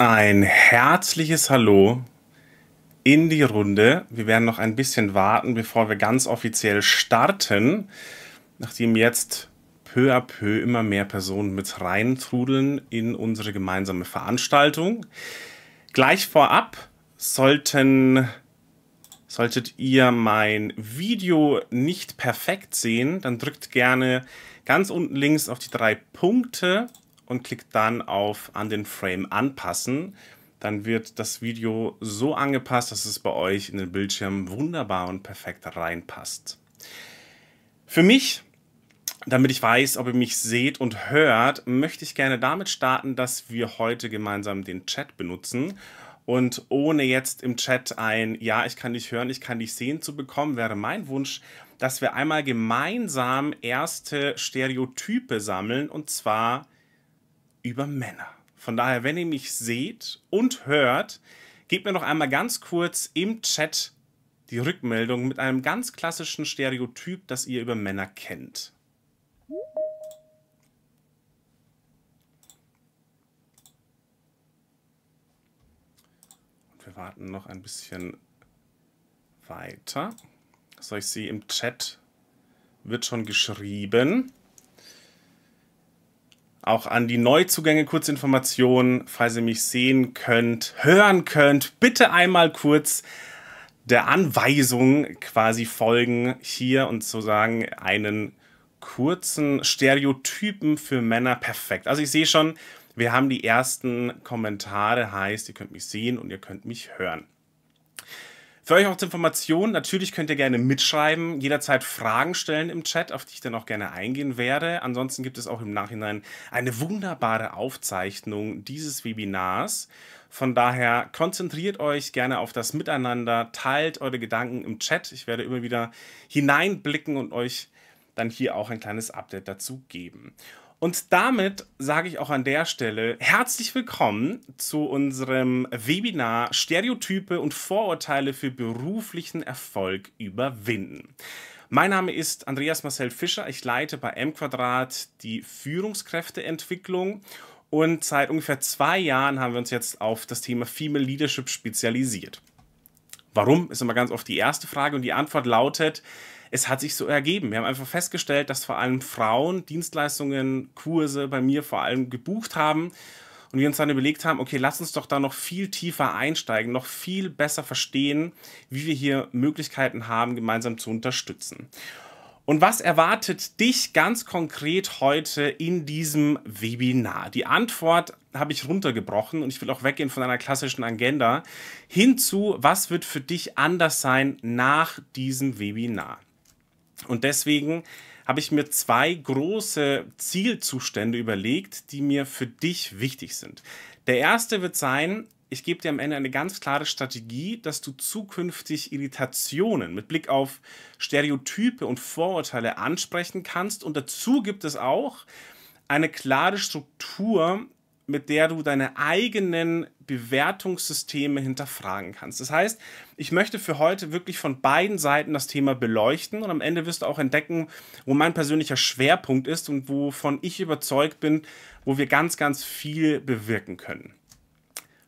Ein herzliches Hallo in die Runde. Wir werden noch ein bisschen warten, bevor wir ganz offiziell starten, nachdem jetzt peu à peu immer mehr Personen mit reintrudeln in unsere gemeinsame Veranstaltung. Gleich vorab sollten Solltet ihr mein Video nicht perfekt sehen, dann drückt gerne ganz unten links auf die drei Punkte und klickt dann auf an den Frame anpassen. Dann wird das Video so angepasst, dass es bei euch in den Bildschirm wunderbar und perfekt reinpasst. Für mich, damit ich weiß, ob ihr mich seht und hört, möchte ich gerne damit starten, dass wir heute gemeinsam den Chat benutzen. Und ohne jetzt im Chat ein Ja, ich kann dich hören, ich kann dich sehen zu bekommen, wäre mein Wunsch, dass wir einmal gemeinsam erste Stereotype sammeln und zwar über Männer. Von daher, wenn ihr mich seht und hört, gebt mir noch einmal ganz kurz im Chat die Rückmeldung mit einem ganz klassischen Stereotyp, das ihr über Männer kennt. Und wir warten noch ein bisschen weiter. Soll ich sie im Chat? Wird schon geschrieben. Auch an die Neuzugänge kurz Informationen, falls ihr mich sehen könnt, hören könnt, bitte einmal kurz der Anweisung quasi folgen, hier und zu sagen, einen kurzen Stereotypen für Männer perfekt. Also ich sehe schon, wir haben die ersten Kommentare, heißt, ihr könnt mich sehen und ihr könnt mich hören. Für euch auch zur Information, natürlich könnt ihr gerne mitschreiben, jederzeit Fragen stellen im Chat, auf die ich dann auch gerne eingehen werde. Ansonsten gibt es auch im Nachhinein eine wunderbare Aufzeichnung dieses Webinars. Von daher konzentriert euch gerne auf das Miteinander, teilt eure Gedanken im Chat. Ich werde immer wieder hineinblicken und euch dann hier auch ein kleines Update dazu geben. Und damit sage ich auch an der Stelle herzlich willkommen zu unserem Webinar Stereotype und Vorurteile für beruflichen Erfolg überwinden. Mein Name ist Andreas Marcel Fischer. Ich leite bei M Quadrat die Führungskräfteentwicklung und seit ungefähr zwei Jahren haben wir uns jetzt auf das Thema Female Leadership spezialisiert. Warum ist immer ganz oft die erste Frage und die Antwort lautet, es hat sich so ergeben. Wir haben einfach festgestellt, dass vor allem Frauen Dienstleistungen, Kurse bei mir vor allem gebucht haben. Und wir uns dann überlegt haben, okay, lass uns doch da noch viel tiefer einsteigen, noch viel besser verstehen, wie wir hier Möglichkeiten haben, gemeinsam zu unterstützen. Und was erwartet dich ganz konkret heute in diesem Webinar? Die Antwort habe ich runtergebrochen und ich will auch weggehen von einer klassischen Agenda hinzu, was wird für dich anders sein nach diesem Webinar? Und deswegen habe ich mir zwei große Zielzustände überlegt, die mir für dich wichtig sind. Der erste wird sein, ich gebe dir am Ende eine ganz klare Strategie, dass du zukünftig Irritationen mit Blick auf Stereotype und Vorurteile ansprechen kannst. Und dazu gibt es auch eine klare Struktur, mit der du deine eigenen Bewertungssysteme hinterfragen kannst. Das heißt, ich möchte für heute wirklich von beiden Seiten das Thema beleuchten und am Ende wirst du auch entdecken, wo mein persönlicher Schwerpunkt ist und wovon ich überzeugt bin, wo wir ganz, ganz viel bewirken können.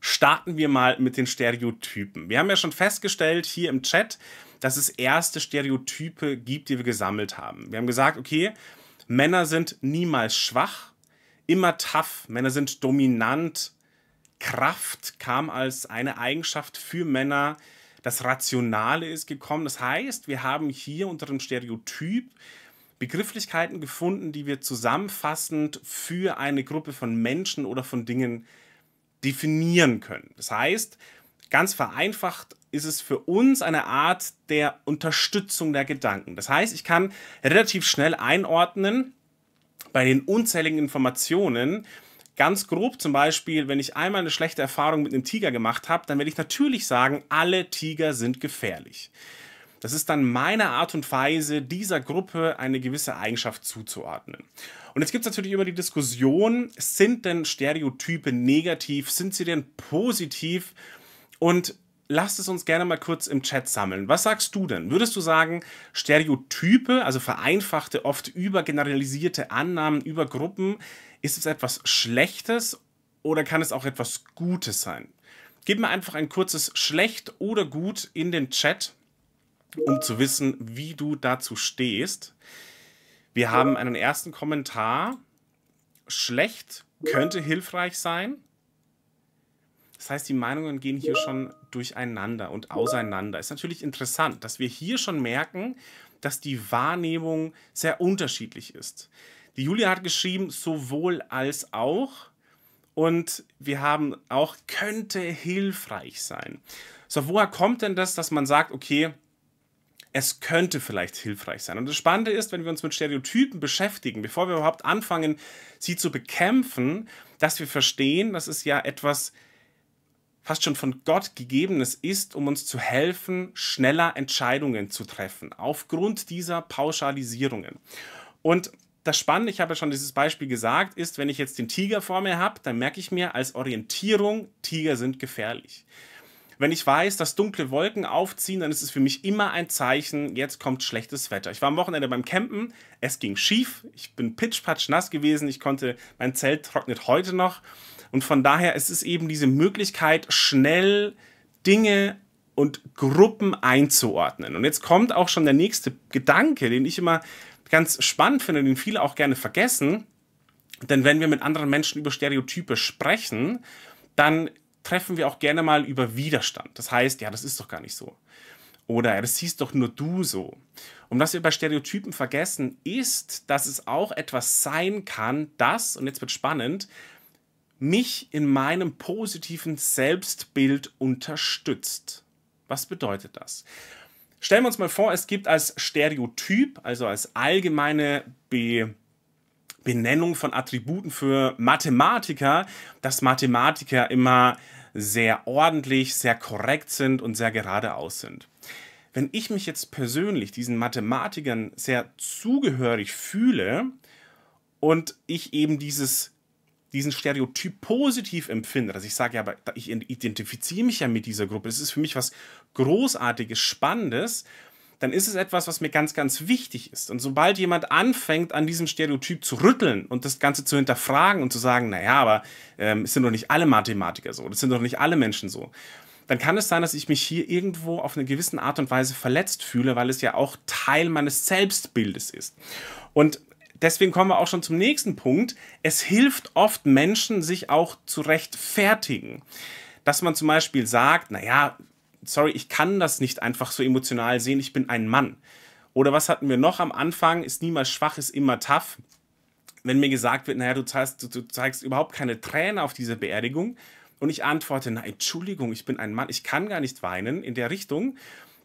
Starten wir mal mit den Stereotypen. Wir haben ja schon festgestellt hier im Chat, dass es erste Stereotype gibt, die wir gesammelt haben. Wir haben gesagt, okay, Männer sind niemals schwach, immer tough, Männer sind dominant. Kraft kam als eine Eigenschaft für Männer. Das Rationale ist gekommen. Das heißt, wir haben hier unter dem Stereotyp Begrifflichkeiten gefunden, die wir zusammenfassend für eine Gruppe von Menschen oder von Dingen definieren können. Das heißt, ganz vereinfacht ist es für uns eine Art der Unterstützung der Gedanken. Das heißt, ich kann relativ schnell einordnen, bei den unzähligen Informationen, Ganz grob zum Beispiel, wenn ich einmal eine schlechte Erfahrung mit einem Tiger gemacht habe, dann werde ich natürlich sagen, alle Tiger sind gefährlich. Das ist dann meine Art und Weise, dieser Gruppe eine gewisse Eigenschaft zuzuordnen. Und jetzt gibt es natürlich immer die Diskussion, sind denn Stereotype negativ, sind sie denn positiv? Und lasst es uns gerne mal kurz im Chat sammeln. Was sagst du denn? Würdest du sagen, Stereotype, also vereinfachte, oft übergeneralisierte Annahmen über Gruppen, ist es etwas Schlechtes oder kann es auch etwas Gutes sein? Gib mir einfach ein kurzes Schlecht oder Gut in den Chat, um zu wissen, wie du dazu stehst. Wir haben einen ersten Kommentar. Schlecht könnte hilfreich sein. Das heißt, die Meinungen gehen hier schon durcheinander und auseinander. Ist natürlich interessant, dass wir hier schon merken, dass die Wahrnehmung sehr unterschiedlich ist. Die Julia hat geschrieben, sowohl als auch. Und wir haben auch, könnte hilfreich sein. So, woher kommt denn das, dass man sagt, okay, es könnte vielleicht hilfreich sein. Und das Spannende ist, wenn wir uns mit Stereotypen beschäftigen, bevor wir überhaupt anfangen, sie zu bekämpfen, dass wir verstehen, dass es ja etwas fast schon von Gott gegebenes ist, um uns zu helfen, schneller Entscheidungen zu treffen, aufgrund dieser Pauschalisierungen. Und das Spannende, ich habe ja schon dieses Beispiel gesagt, ist, wenn ich jetzt den Tiger vor mir habe, dann merke ich mir als Orientierung, Tiger sind gefährlich. Wenn ich weiß, dass dunkle Wolken aufziehen, dann ist es für mich immer ein Zeichen, jetzt kommt schlechtes Wetter. Ich war am Wochenende beim Campen, es ging schief, ich bin pitschpatsch nass gewesen, ich konnte, mein Zelt trocknet heute noch und von daher ist es eben diese Möglichkeit, schnell Dinge und Gruppen einzuordnen. Und jetzt kommt auch schon der nächste Gedanke, den ich immer ganz spannend finde, den viele auch gerne vergessen. Denn wenn wir mit anderen Menschen über Stereotype sprechen, dann treffen wir auch gerne mal über Widerstand. Das heißt, ja, das ist doch gar nicht so. Oder das siehst doch nur du so. Und was wir bei Stereotypen vergessen, ist, dass es auch etwas sein kann, das, und jetzt wird spannend, mich in meinem positiven Selbstbild unterstützt. Was bedeutet das? Stellen wir uns mal vor, es gibt als Stereotyp, also als allgemeine Be Benennung von Attributen für Mathematiker, dass Mathematiker immer sehr ordentlich, sehr korrekt sind und sehr geradeaus sind. Wenn ich mich jetzt persönlich diesen Mathematikern sehr zugehörig fühle und ich eben dieses diesen Stereotyp positiv empfinde, dass ich sage, ja, aber ich identifiziere mich ja mit dieser Gruppe, es ist für mich was Großartiges, Spannendes, dann ist es etwas, was mir ganz, ganz wichtig ist. Und sobald jemand anfängt, an diesem Stereotyp zu rütteln und das Ganze zu hinterfragen und zu sagen, naja, aber ähm, es sind doch nicht alle Mathematiker so, es sind doch nicht alle Menschen so, dann kann es sein, dass ich mich hier irgendwo auf eine gewisse Art und Weise verletzt fühle, weil es ja auch Teil meines Selbstbildes ist. Und deswegen kommen wir auch schon zum nächsten Punkt. Es hilft oft Menschen, sich auch zu rechtfertigen. Dass man zum Beispiel sagt, naja, sorry, ich kann das nicht einfach so emotional sehen, ich bin ein Mann. Oder was hatten wir noch am Anfang? Ist niemals schwach, ist immer tough. Wenn mir gesagt wird, naja, du zeigst, du, du zeigst überhaupt keine Tränen auf dieser Beerdigung. Und ich antworte, na, Entschuldigung, ich bin ein Mann, ich kann gar nicht weinen in der Richtung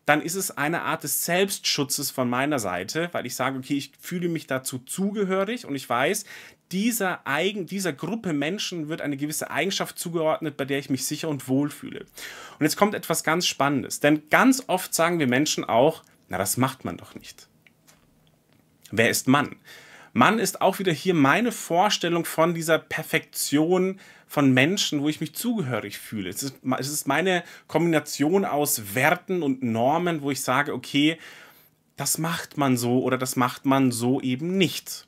dann ist es eine Art des Selbstschutzes von meiner Seite, weil ich sage, okay, ich fühle mich dazu zugehörig und ich weiß, dieser, Eigen, dieser Gruppe Menschen wird eine gewisse Eigenschaft zugeordnet, bei der ich mich sicher und wohl fühle. Und jetzt kommt etwas ganz Spannendes, denn ganz oft sagen wir Menschen auch, na, das macht man doch nicht. Wer ist Mann? Mann ist auch wieder hier meine Vorstellung von dieser Perfektion von Menschen, wo ich mich zugehörig fühle. Es ist, es ist meine Kombination aus Werten und Normen, wo ich sage, okay, das macht man so oder das macht man so eben nicht.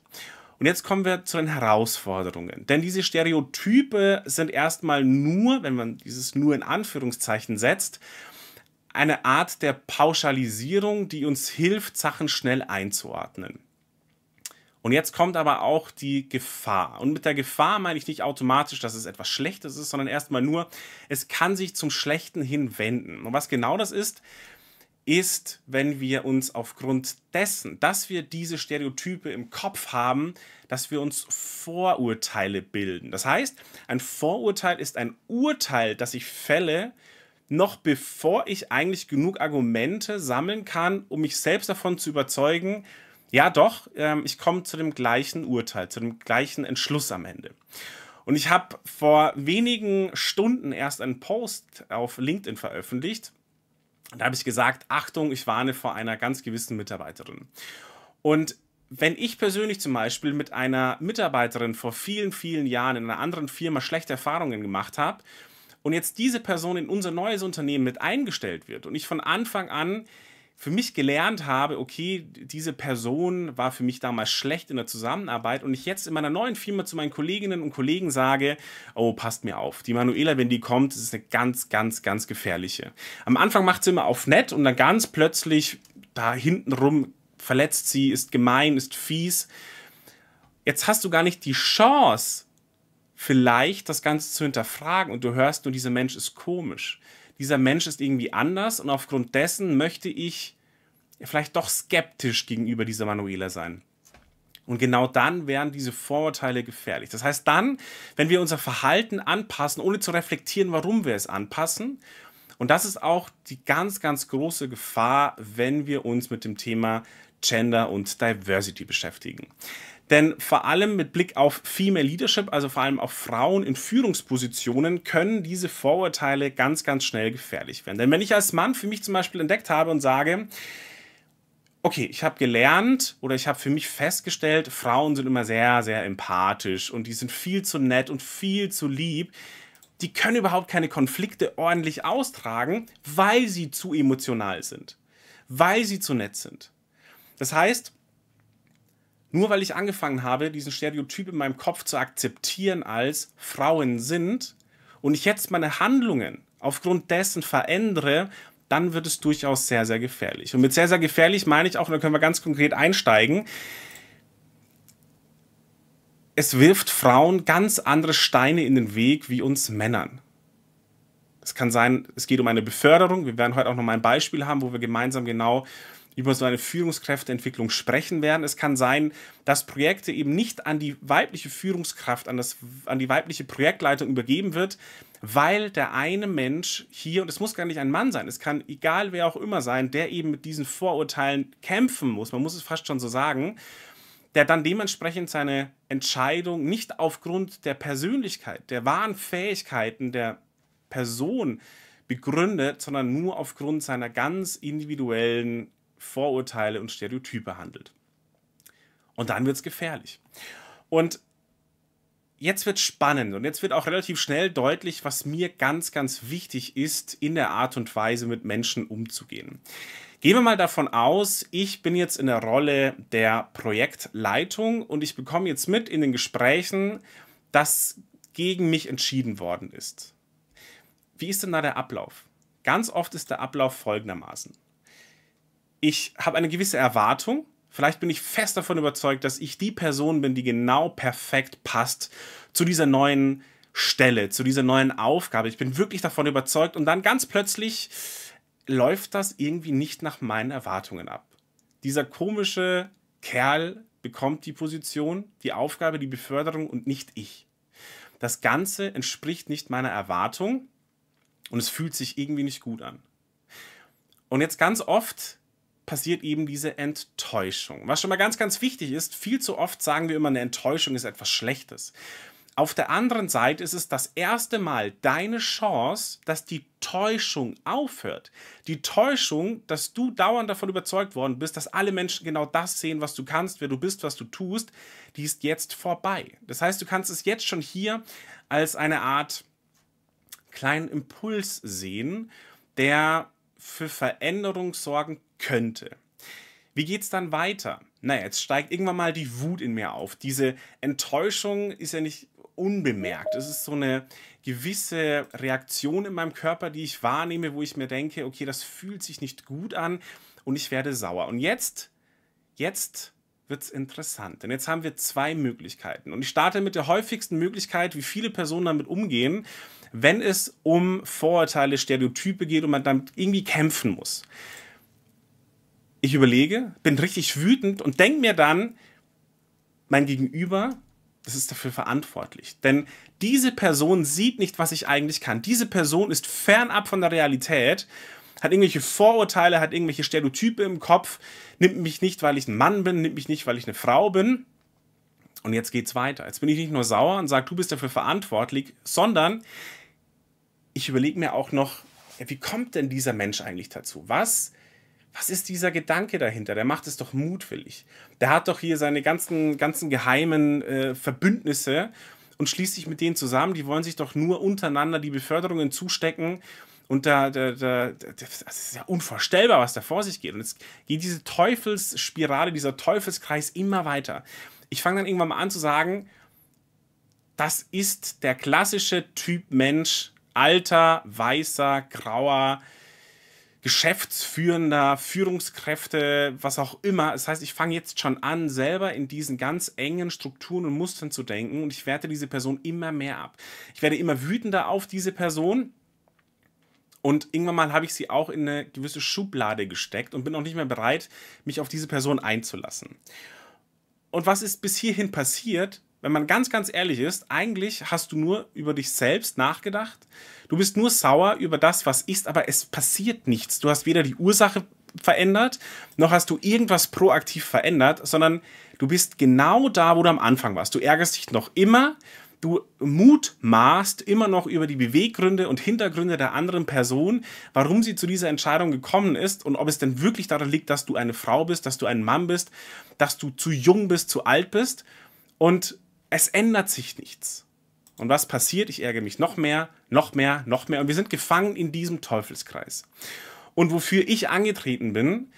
Und jetzt kommen wir zu den Herausforderungen. Denn diese Stereotype sind erstmal nur, wenn man dieses nur in Anführungszeichen setzt, eine Art der Pauschalisierung, die uns hilft, Sachen schnell einzuordnen. Und jetzt kommt aber auch die Gefahr. Und mit der Gefahr meine ich nicht automatisch, dass es etwas Schlechtes ist, sondern erstmal nur, es kann sich zum Schlechten hinwenden. Und was genau das ist, ist, wenn wir uns aufgrund dessen, dass wir diese Stereotype im Kopf haben, dass wir uns Vorurteile bilden. Das heißt, ein Vorurteil ist ein Urteil, das ich fälle, noch bevor ich eigentlich genug Argumente sammeln kann, um mich selbst davon zu überzeugen, ja, doch, ähm, ich komme zu dem gleichen Urteil, zu dem gleichen Entschluss am Ende. Und ich habe vor wenigen Stunden erst einen Post auf LinkedIn veröffentlicht. Da habe ich gesagt, Achtung, ich warne vor einer ganz gewissen Mitarbeiterin. Und wenn ich persönlich zum Beispiel mit einer Mitarbeiterin vor vielen, vielen Jahren in einer anderen Firma schlechte Erfahrungen gemacht habe und jetzt diese Person in unser neues Unternehmen mit eingestellt wird und ich von Anfang an für mich gelernt habe, okay, diese Person war für mich damals schlecht in der Zusammenarbeit und ich jetzt in meiner neuen Firma zu meinen Kolleginnen und Kollegen sage, oh, passt mir auf. Die Manuela, wenn die kommt, ist eine ganz, ganz, ganz gefährliche. Am Anfang macht sie immer auf nett und dann ganz plötzlich da hintenrum verletzt sie, ist gemein, ist fies. Jetzt hast du gar nicht die Chance, vielleicht das Ganze zu hinterfragen und du hörst nur, dieser Mensch ist komisch dieser Mensch ist irgendwie anders und aufgrund dessen möchte ich vielleicht doch skeptisch gegenüber dieser Manuela sein. Und genau dann wären diese Vorurteile gefährlich. Das heißt dann, wenn wir unser Verhalten anpassen, ohne zu reflektieren, warum wir es anpassen. Und das ist auch die ganz, ganz große Gefahr, wenn wir uns mit dem Thema Gender und Diversity beschäftigen. Denn vor allem mit Blick auf Female Leadership, also vor allem auf Frauen in Führungspositionen, können diese Vorurteile ganz, ganz schnell gefährlich werden. Denn wenn ich als Mann für mich zum Beispiel entdeckt habe und sage, okay, ich habe gelernt oder ich habe für mich festgestellt, Frauen sind immer sehr, sehr empathisch und die sind viel zu nett und viel zu lieb. Die können überhaupt keine Konflikte ordentlich austragen, weil sie zu emotional sind, weil sie zu nett sind. Das heißt, nur weil ich angefangen habe, diesen Stereotyp in meinem Kopf zu akzeptieren als Frauen sind und ich jetzt meine Handlungen aufgrund dessen verändere, dann wird es durchaus sehr, sehr gefährlich. Und mit sehr, sehr gefährlich meine ich auch, und da können wir ganz konkret einsteigen, es wirft Frauen ganz andere Steine in den Weg wie uns Männern. Es kann sein, es geht um eine Beförderung. Wir werden heute auch noch mal ein Beispiel haben, wo wir gemeinsam genau über so eine Führungskräfteentwicklung sprechen werden. Es kann sein, dass Projekte eben nicht an die weibliche Führungskraft, an, das, an die weibliche Projektleitung übergeben wird, weil der eine Mensch hier, und es muss gar nicht ein Mann sein, es kann egal wer auch immer sein, der eben mit diesen Vorurteilen kämpfen muss, man muss es fast schon so sagen, der dann dementsprechend seine Entscheidung nicht aufgrund der Persönlichkeit, der wahren Fähigkeiten der Person begründet, sondern nur aufgrund seiner ganz individuellen Vorurteile und Stereotype handelt. Und dann wird es gefährlich. Und jetzt wird spannend und jetzt wird auch relativ schnell deutlich, was mir ganz, ganz wichtig ist, in der Art und Weise mit Menschen umzugehen. Gehen wir mal davon aus, ich bin jetzt in der Rolle der Projektleitung und ich bekomme jetzt mit in den Gesprächen, dass gegen mich entschieden worden ist. Wie ist denn da der Ablauf? Ganz oft ist der Ablauf folgendermaßen ich habe eine gewisse Erwartung. Vielleicht bin ich fest davon überzeugt, dass ich die Person bin, die genau perfekt passt zu dieser neuen Stelle, zu dieser neuen Aufgabe. Ich bin wirklich davon überzeugt und dann ganz plötzlich läuft das irgendwie nicht nach meinen Erwartungen ab. Dieser komische Kerl bekommt die Position, die Aufgabe, die Beförderung und nicht ich. Das Ganze entspricht nicht meiner Erwartung und es fühlt sich irgendwie nicht gut an. Und jetzt ganz oft passiert eben diese Enttäuschung. Was schon mal ganz, ganz wichtig ist, viel zu oft sagen wir immer, eine Enttäuschung ist etwas Schlechtes. Auf der anderen Seite ist es das erste Mal deine Chance, dass die Täuschung aufhört. Die Täuschung, dass du dauernd davon überzeugt worden bist, dass alle Menschen genau das sehen, was du kannst, wer du bist, was du tust, die ist jetzt vorbei. Das heißt, du kannst es jetzt schon hier als eine Art kleinen Impuls sehen, der für Veränderung sorgen könnte. Wie geht es dann weiter? Naja, jetzt steigt irgendwann mal die Wut in mir auf. Diese Enttäuschung ist ja nicht unbemerkt. Es ist so eine gewisse Reaktion in meinem Körper, die ich wahrnehme, wo ich mir denke, okay, das fühlt sich nicht gut an und ich werde sauer. Und jetzt, jetzt wird es interessant. Denn jetzt haben wir zwei Möglichkeiten. Und ich starte mit der häufigsten Möglichkeit, wie viele Personen damit umgehen, wenn es um Vorurteile, Stereotype geht und man damit irgendwie kämpfen muss ich überlege, bin richtig wütend und denke mir dann, mein Gegenüber, das ist dafür verantwortlich. Denn diese Person sieht nicht, was ich eigentlich kann. Diese Person ist fernab von der Realität, hat irgendwelche Vorurteile, hat irgendwelche Stereotype im Kopf, nimmt mich nicht, weil ich ein Mann bin, nimmt mich nicht, weil ich eine Frau bin. Und jetzt geht's weiter. Jetzt bin ich nicht nur sauer und sage, du bist dafür verantwortlich, sondern ich überlege mir auch noch, wie kommt denn dieser Mensch eigentlich dazu? Was was ist dieser Gedanke dahinter? Der macht es doch mutwillig. Der hat doch hier seine ganzen, ganzen geheimen äh, Verbündnisse und schließt sich mit denen zusammen. Die wollen sich doch nur untereinander die Beförderungen zustecken. Und da, da, da, das ist ja unvorstellbar, was da vor sich geht. Und es geht diese Teufelsspirale, dieser Teufelskreis immer weiter. Ich fange dann irgendwann mal an zu sagen, das ist der klassische Typ Mensch. Alter, weißer, grauer, geschäftsführender, Führungskräfte, was auch immer. Das heißt, ich fange jetzt schon an, selber in diesen ganz engen Strukturen und Mustern zu denken und ich werte diese Person immer mehr ab. Ich werde immer wütender auf diese Person. Und irgendwann mal habe ich sie auch in eine gewisse Schublade gesteckt und bin auch nicht mehr bereit, mich auf diese Person einzulassen. Und was ist bis hierhin passiert? wenn man ganz, ganz ehrlich ist, eigentlich hast du nur über dich selbst nachgedacht. Du bist nur sauer über das, was ist, aber es passiert nichts. Du hast weder die Ursache verändert, noch hast du irgendwas proaktiv verändert, sondern du bist genau da, wo du am Anfang warst. Du ärgerst dich noch immer, du mutmaßt immer noch über die Beweggründe und Hintergründe der anderen Person, warum sie zu dieser Entscheidung gekommen ist und ob es denn wirklich daran liegt, dass du eine Frau bist, dass du ein Mann bist, dass du zu jung bist, zu alt bist. Und es ändert sich nichts. Und was passiert? Ich ärgere mich noch mehr, noch mehr, noch mehr. Und wir sind gefangen in diesem Teufelskreis. Und wofür ich angetreten bin,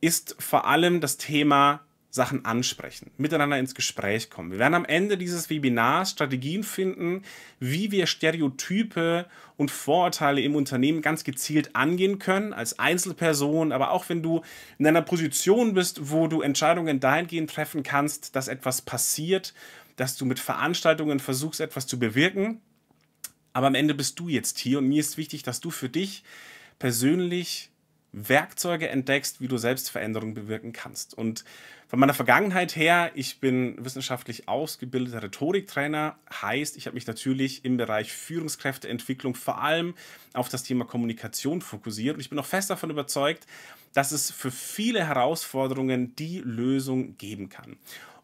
ist vor allem das Thema Sachen ansprechen, miteinander ins Gespräch kommen. Wir werden am Ende dieses Webinars Strategien finden, wie wir Stereotype und Vorurteile im Unternehmen ganz gezielt angehen können, als Einzelperson, aber auch wenn du in einer Position bist, wo du Entscheidungen dahingehend treffen kannst, dass etwas passiert dass du mit Veranstaltungen versuchst, etwas zu bewirken. Aber am Ende bist du jetzt hier und mir ist wichtig, dass du für dich persönlich Werkzeuge entdeckst, wie du selbst Veränderungen bewirken kannst. Und von meiner Vergangenheit her, ich bin wissenschaftlich ausgebildeter Rhetoriktrainer, heißt, ich habe mich natürlich im Bereich Führungskräfteentwicklung vor allem auf das Thema Kommunikation fokussiert und ich bin auch fest davon überzeugt, dass es für viele Herausforderungen die Lösung geben kann.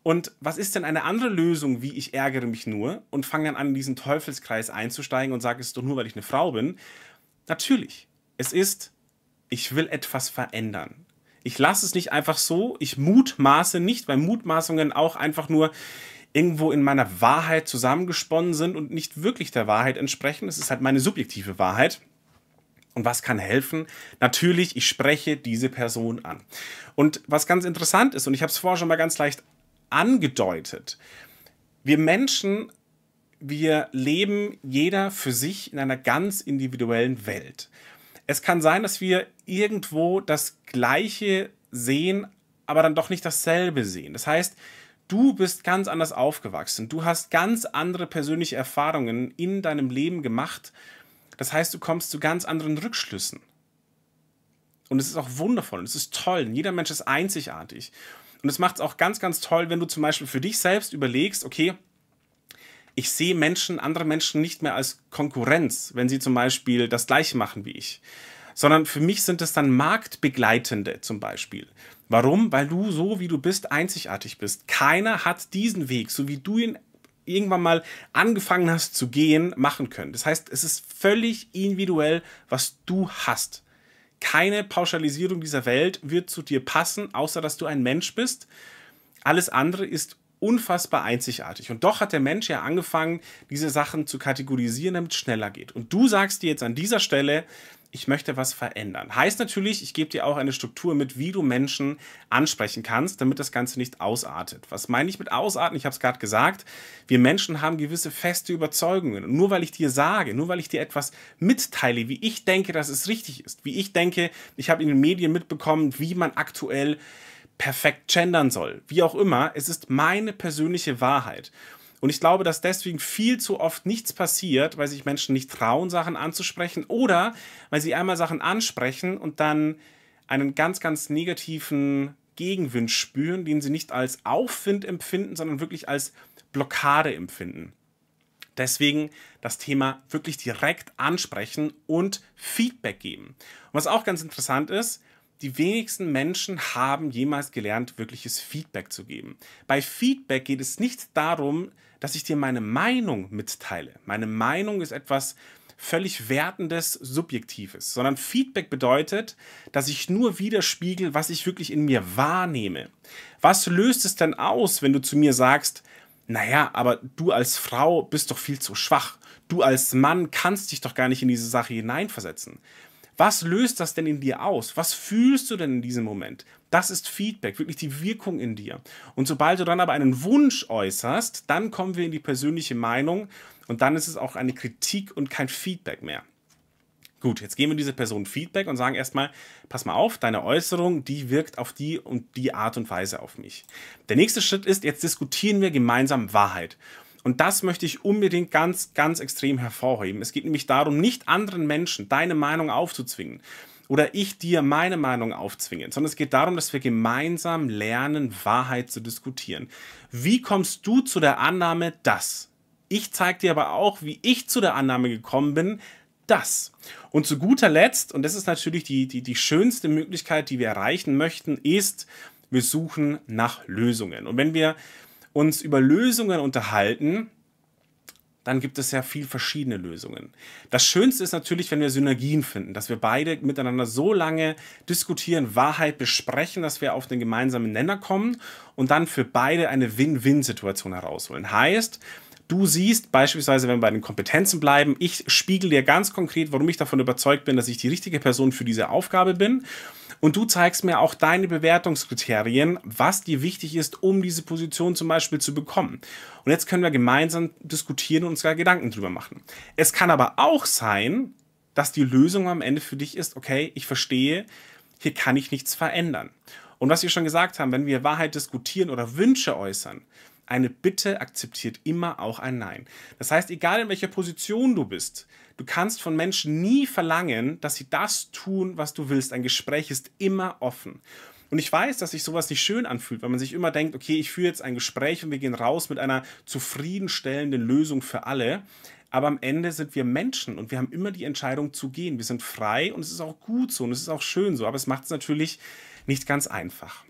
Und was ist denn eine andere Lösung, wie ich ärgere mich nur und fange dann an, in diesen Teufelskreis einzusteigen und sage, es ist doch nur, weil ich eine Frau bin? Natürlich, es ist, ich will etwas verändern. Ich lasse es nicht einfach so, ich mutmaße nicht, weil Mutmaßungen auch einfach nur irgendwo in meiner Wahrheit zusammengesponnen sind und nicht wirklich der Wahrheit entsprechen. Es ist halt meine subjektive Wahrheit. Und was kann helfen? Natürlich, ich spreche diese Person an. Und was ganz interessant ist, und ich habe es vorher schon mal ganz leicht angedeutet. Wir Menschen, wir leben jeder für sich in einer ganz individuellen Welt. Es kann sein, dass wir irgendwo das Gleiche sehen, aber dann doch nicht dasselbe sehen. Das heißt, du bist ganz anders aufgewachsen. Du hast ganz andere persönliche Erfahrungen in deinem Leben gemacht. Das heißt, du kommst zu ganz anderen Rückschlüssen. Und es ist auch wundervoll, und es ist toll. Jeder Mensch ist einzigartig. Und es macht es auch ganz, ganz toll, wenn du zum Beispiel für dich selbst überlegst, okay, ich sehe Menschen, andere Menschen nicht mehr als Konkurrenz, wenn sie zum Beispiel das gleiche machen wie ich, sondern für mich sind es dann Marktbegleitende zum Beispiel. Warum? Weil du so, wie du bist, einzigartig bist. Keiner hat diesen Weg, so wie du ihn irgendwann mal angefangen hast zu gehen, machen können. Das heißt, es ist völlig individuell, was du hast. Keine Pauschalisierung dieser Welt wird zu dir passen, außer dass du ein Mensch bist. Alles andere ist unfassbar einzigartig. Und doch hat der Mensch ja angefangen, diese Sachen zu kategorisieren, damit es schneller geht. Und du sagst dir jetzt an dieser Stelle, ich möchte was verändern. Heißt natürlich, ich gebe dir auch eine Struktur mit, wie du Menschen ansprechen kannst, damit das Ganze nicht ausartet. Was meine ich mit ausarten? Ich habe es gerade gesagt, wir Menschen haben gewisse feste Überzeugungen. Und nur weil ich dir sage, nur weil ich dir etwas mitteile, wie ich denke, dass es richtig ist, wie ich denke, ich habe in den Medien mitbekommen, wie man aktuell perfekt gendern soll, wie auch immer, es ist meine persönliche Wahrheit. Und ich glaube, dass deswegen viel zu oft nichts passiert, weil sich Menschen nicht trauen, Sachen anzusprechen oder weil sie einmal Sachen ansprechen und dann einen ganz, ganz negativen Gegenwind spüren, den sie nicht als Aufwind empfinden, sondern wirklich als Blockade empfinden. Deswegen das Thema wirklich direkt ansprechen und Feedback geben. Und was auch ganz interessant ist, die wenigsten Menschen haben jemals gelernt, wirkliches Feedback zu geben. Bei Feedback geht es nicht darum, dass ich dir meine Meinung mitteile. Meine Meinung ist etwas völlig Wertendes, Subjektives, sondern Feedback bedeutet, dass ich nur widerspiegel, was ich wirklich in mir wahrnehme. Was löst es denn aus, wenn du zu mir sagst, naja, aber du als Frau bist doch viel zu schwach. Du als Mann kannst dich doch gar nicht in diese Sache hineinversetzen. Was löst das denn in dir aus? Was fühlst du denn in diesem Moment? Das ist Feedback, wirklich die Wirkung in dir. Und sobald du dann aber einen Wunsch äußerst, dann kommen wir in die persönliche Meinung und dann ist es auch eine Kritik und kein Feedback mehr. Gut, jetzt geben wir dieser Person Feedback und sagen erstmal, pass mal auf, deine Äußerung, die wirkt auf die und die Art und Weise auf mich. Der nächste Schritt ist, jetzt diskutieren wir gemeinsam Wahrheit. Und das möchte ich unbedingt ganz, ganz extrem hervorheben. Es geht nämlich darum, nicht anderen Menschen deine Meinung aufzuzwingen oder ich dir meine Meinung aufzwingen, sondern es geht darum, dass wir gemeinsam lernen, Wahrheit zu diskutieren. Wie kommst du zu der Annahme, dass? Ich zeige dir aber auch, wie ich zu der Annahme gekommen bin, das. Und zu guter Letzt, und das ist natürlich die, die, die schönste Möglichkeit, die wir erreichen möchten, ist, wir suchen nach Lösungen. Und wenn wir uns über Lösungen unterhalten, dann gibt es ja viel verschiedene Lösungen. Das Schönste ist natürlich, wenn wir Synergien finden, dass wir beide miteinander so lange diskutieren, Wahrheit besprechen, dass wir auf den gemeinsamen Nenner kommen und dann für beide eine Win-Win-Situation herausholen. Heißt, du siehst, beispielsweise, wenn wir bei den Kompetenzen bleiben, ich spiegel dir ganz konkret, warum ich davon überzeugt bin, dass ich die richtige Person für diese Aufgabe bin. Und du zeigst mir auch deine Bewertungskriterien, was dir wichtig ist, um diese Position zum Beispiel zu bekommen. Und jetzt können wir gemeinsam diskutieren und uns da Gedanken drüber machen. Es kann aber auch sein, dass die Lösung am Ende für dich ist, okay, ich verstehe, hier kann ich nichts verändern. Und was wir schon gesagt haben, wenn wir Wahrheit diskutieren oder Wünsche äußern, eine Bitte akzeptiert immer auch ein Nein. Das heißt, egal in welcher Position du bist, du kannst von Menschen nie verlangen, dass sie das tun, was du willst. Ein Gespräch ist immer offen. Und ich weiß, dass sich sowas nicht schön anfühlt, weil man sich immer denkt, okay, ich führe jetzt ein Gespräch und wir gehen raus mit einer zufriedenstellenden Lösung für alle. Aber am Ende sind wir Menschen und wir haben immer die Entscheidung zu gehen. Wir sind frei und es ist auch gut so und es ist auch schön so, aber es macht es natürlich nicht ganz einfach.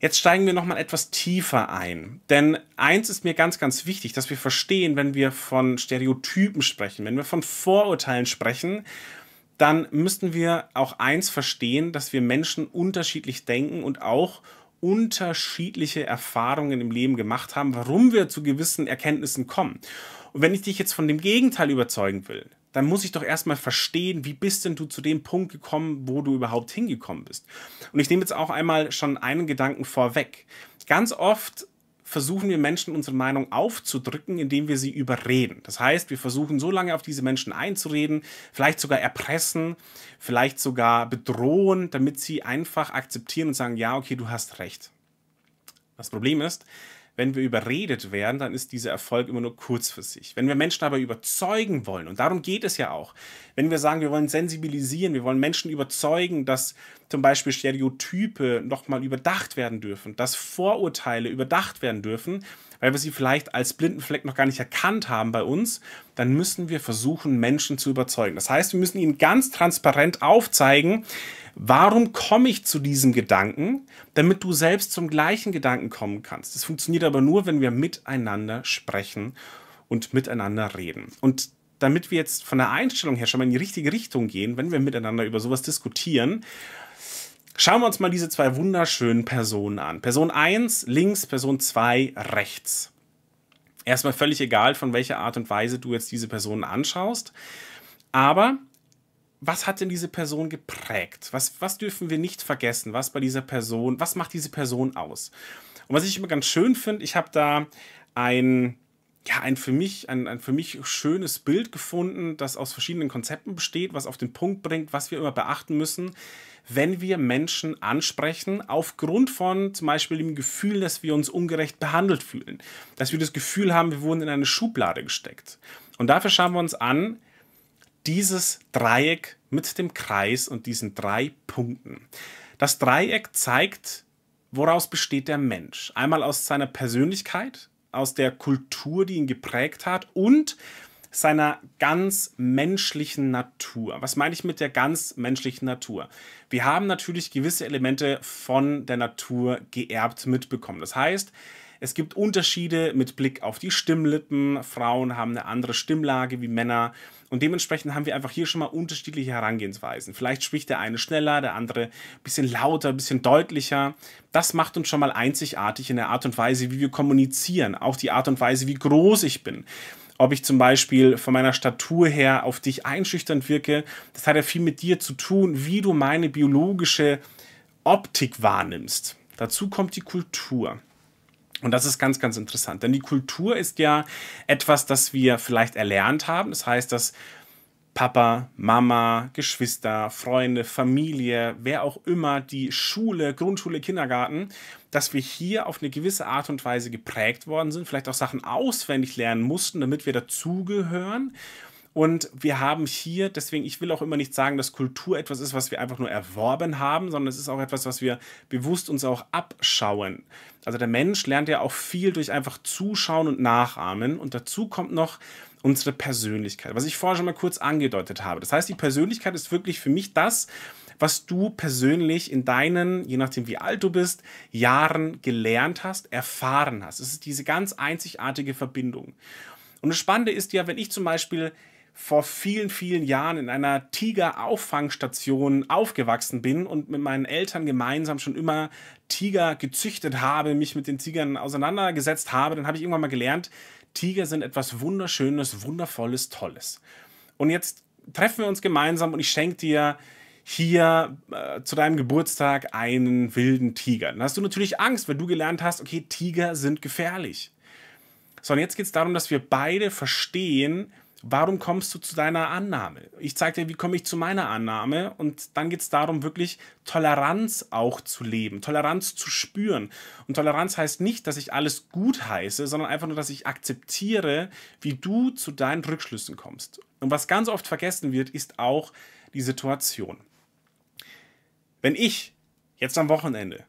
Jetzt steigen wir nochmal etwas tiefer ein. Denn eins ist mir ganz, ganz wichtig, dass wir verstehen, wenn wir von Stereotypen sprechen, wenn wir von Vorurteilen sprechen, dann müssten wir auch eins verstehen, dass wir Menschen unterschiedlich denken und auch unterschiedliche Erfahrungen im Leben gemacht haben, warum wir zu gewissen Erkenntnissen kommen. Und wenn ich dich jetzt von dem Gegenteil überzeugen will, dann muss ich doch erstmal verstehen, wie bist denn du zu dem Punkt gekommen, wo du überhaupt hingekommen bist. Und ich nehme jetzt auch einmal schon einen Gedanken vorweg. Ganz oft versuchen wir Menschen unsere Meinung aufzudrücken, indem wir sie überreden. Das heißt, wir versuchen so lange auf diese Menschen einzureden, vielleicht sogar erpressen, vielleicht sogar bedrohen, damit sie einfach akzeptieren und sagen, ja, okay, du hast recht. Das Problem ist, wenn wir überredet werden, dann ist dieser Erfolg immer nur kurzfristig. Wenn wir Menschen aber überzeugen wollen, und darum geht es ja auch, wenn wir sagen, wir wollen sensibilisieren, wir wollen Menschen überzeugen, dass zum Beispiel Stereotype nochmal überdacht werden dürfen, dass Vorurteile überdacht werden dürfen, weil wir sie vielleicht als blinden Fleck noch gar nicht erkannt haben bei uns, dann müssen wir versuchen, Menschen zu überzeugen. Das heißt, wir müssen ihnen ganz transparent aufzeigen, Warum komme ich zu diesem Gedanken, damit du selbst zum gleichen Gedanken kommen kannst? Das funktioniert aber nur, wenn wir miteinander sprechen und miteinander reden. Und damit wir jetzt von der Einstellung her schon mal in die richtige Richtung gehen, wenn wir miteinander über sowas diskutieren, schauen wir uns mal diese zwei wunderschönen Personen an. Person 1 links, Person 2 rechts. Erstmal völlig egal, von welcher Art und Weise du jetzt diese Personen anschaust. Aber was hat denn diese Person geprägt? Was, was dürfen wir nicht vergessen? Was bei dieser Person, was macht diese Person aus? Und was ich immer ganz schön finde, ich habe da ein, ja, ein für mich, ein, ein für mich schönes Bild gefunden, das aus verschiedenen Konzepten besteht, was auf den Punkt bringt, was wir immer beachten müssen, wenn wir Menschen ansprechen, aufgrund von zum Beispiel dem Gefühl, dass wir uns ungerecht behandelt fühlen, dass wir das Gefühl haben, wir wurden in eine Schublade gesteckt. Und dafür schauen wir uns an, dieses Dreieck mit dem Kreis und diesen drei Punkten. Das Dreieck zeigt, woraus besteht der Mensch. Einmal aus seiner Persönlichkeit, aus der Kultur, die ihn geprägt hat und seiner ganz menschlichen Natur. Was meine ich mit der ganz menschlichen Natur? Wir haben natürlich gewisse Elemente von der Natur geerbt mitbekommen. Das heißt, es gibt Unterschiede mit Blick auf die Stimmlippen. Frauen haben eine andere Stimmlage wie Männer. Und dementsprechend haben wir einfach hier schon mal unterschiedliche Herangehensweisen. Vielleicht spricht der eine schneller, der andere ein bisschen lauter, ein bisschen deutlicher. Das macht uns schon mal einzigartig in der Art und Weise, wie wir kommunizieren, auch die Art und Weise, wie groß ich bin ob ich zum Beispiel von meiner Statur her auf dich einschüchternd wirke, das hat ja viel mit dir zu tun, wie du meine biologische Optik wahrnimmst. Dazu kommt die Kultur. Und das ist ganz, ganz interessant, denn die Kultur ist ja etwas, das wir vielleicht erlernt haben. Das heißt, dass Papa, Mama, Geschwister, Freunde, Familie, wer auch immer, die Schule, Grundschule, Kindergarten, dass wir hier auf eine gewisse Art und Weise geprägt worden sind, vielleicht auch Sachen auswendig lernen mussten, damit wir dazugehören. Und wir haben hier, deswegen, ich will auch immer nicht sagen, dass Kultur etwas ist, was wir einfach nur erworben haben, sondern es ist auch etwas, was wir bewusst uns auch abschauen. Also der Mensch lernt ja auch viel durch einfach Zuschauen und Nachahmen. Und dazu kommt noch unsere Persönlichkeit, was ich vorher schon mal kurz angedeutet habe. Das heißt, die Persönlichkeit ist wirklich für mich das, was du persönlich in deinen, je nachdem wie alt du bist, Jahren gelernt hast, erfahren hast. Es ist diese ganz einzigartige Verbindung. Und das Spannende ist ja, wenn ich zum Beispiel vor vielen, vielen Jahren in einer Tiger-Auffangstation aufgewachsen bin und mit meinen Eltern gemeinsam schon immer Tiger gezüchtet habe, mich mit den Tigern auseinandergesetzt habe, dann habe ich irgendwann mal gelernt, Tiger sind etwas Wunderschönes, Wundervolles, Tolles. Und jetzt treffen wir uns gemeinsam und ich schenke dir hier äh, zu deinem Geburtstag einen wilden Tiger. Dann hast du natürlich Angst, weil du gelernt hast, okay, Tiger sind gefährlich. So, und jetzt geht es darum, dass wir beide verstehen, warum kommst du zu deiner Annahme? Ich zeige dir, wie komme ich zu meiner Annahme. Und dann geht es darum, wirklich Toleranz auch zu leben, Toleranz zu spüren. Und Toleranz heißt nicht, dass ich alles gut heiße, sondern einfach nur, dass ich akzeptiere, wie du zu deinen Rückschlüssen kommst. Und was ganz oft vergessen wird, ist auch die Situation. Wenn ich jetzt am Wochenende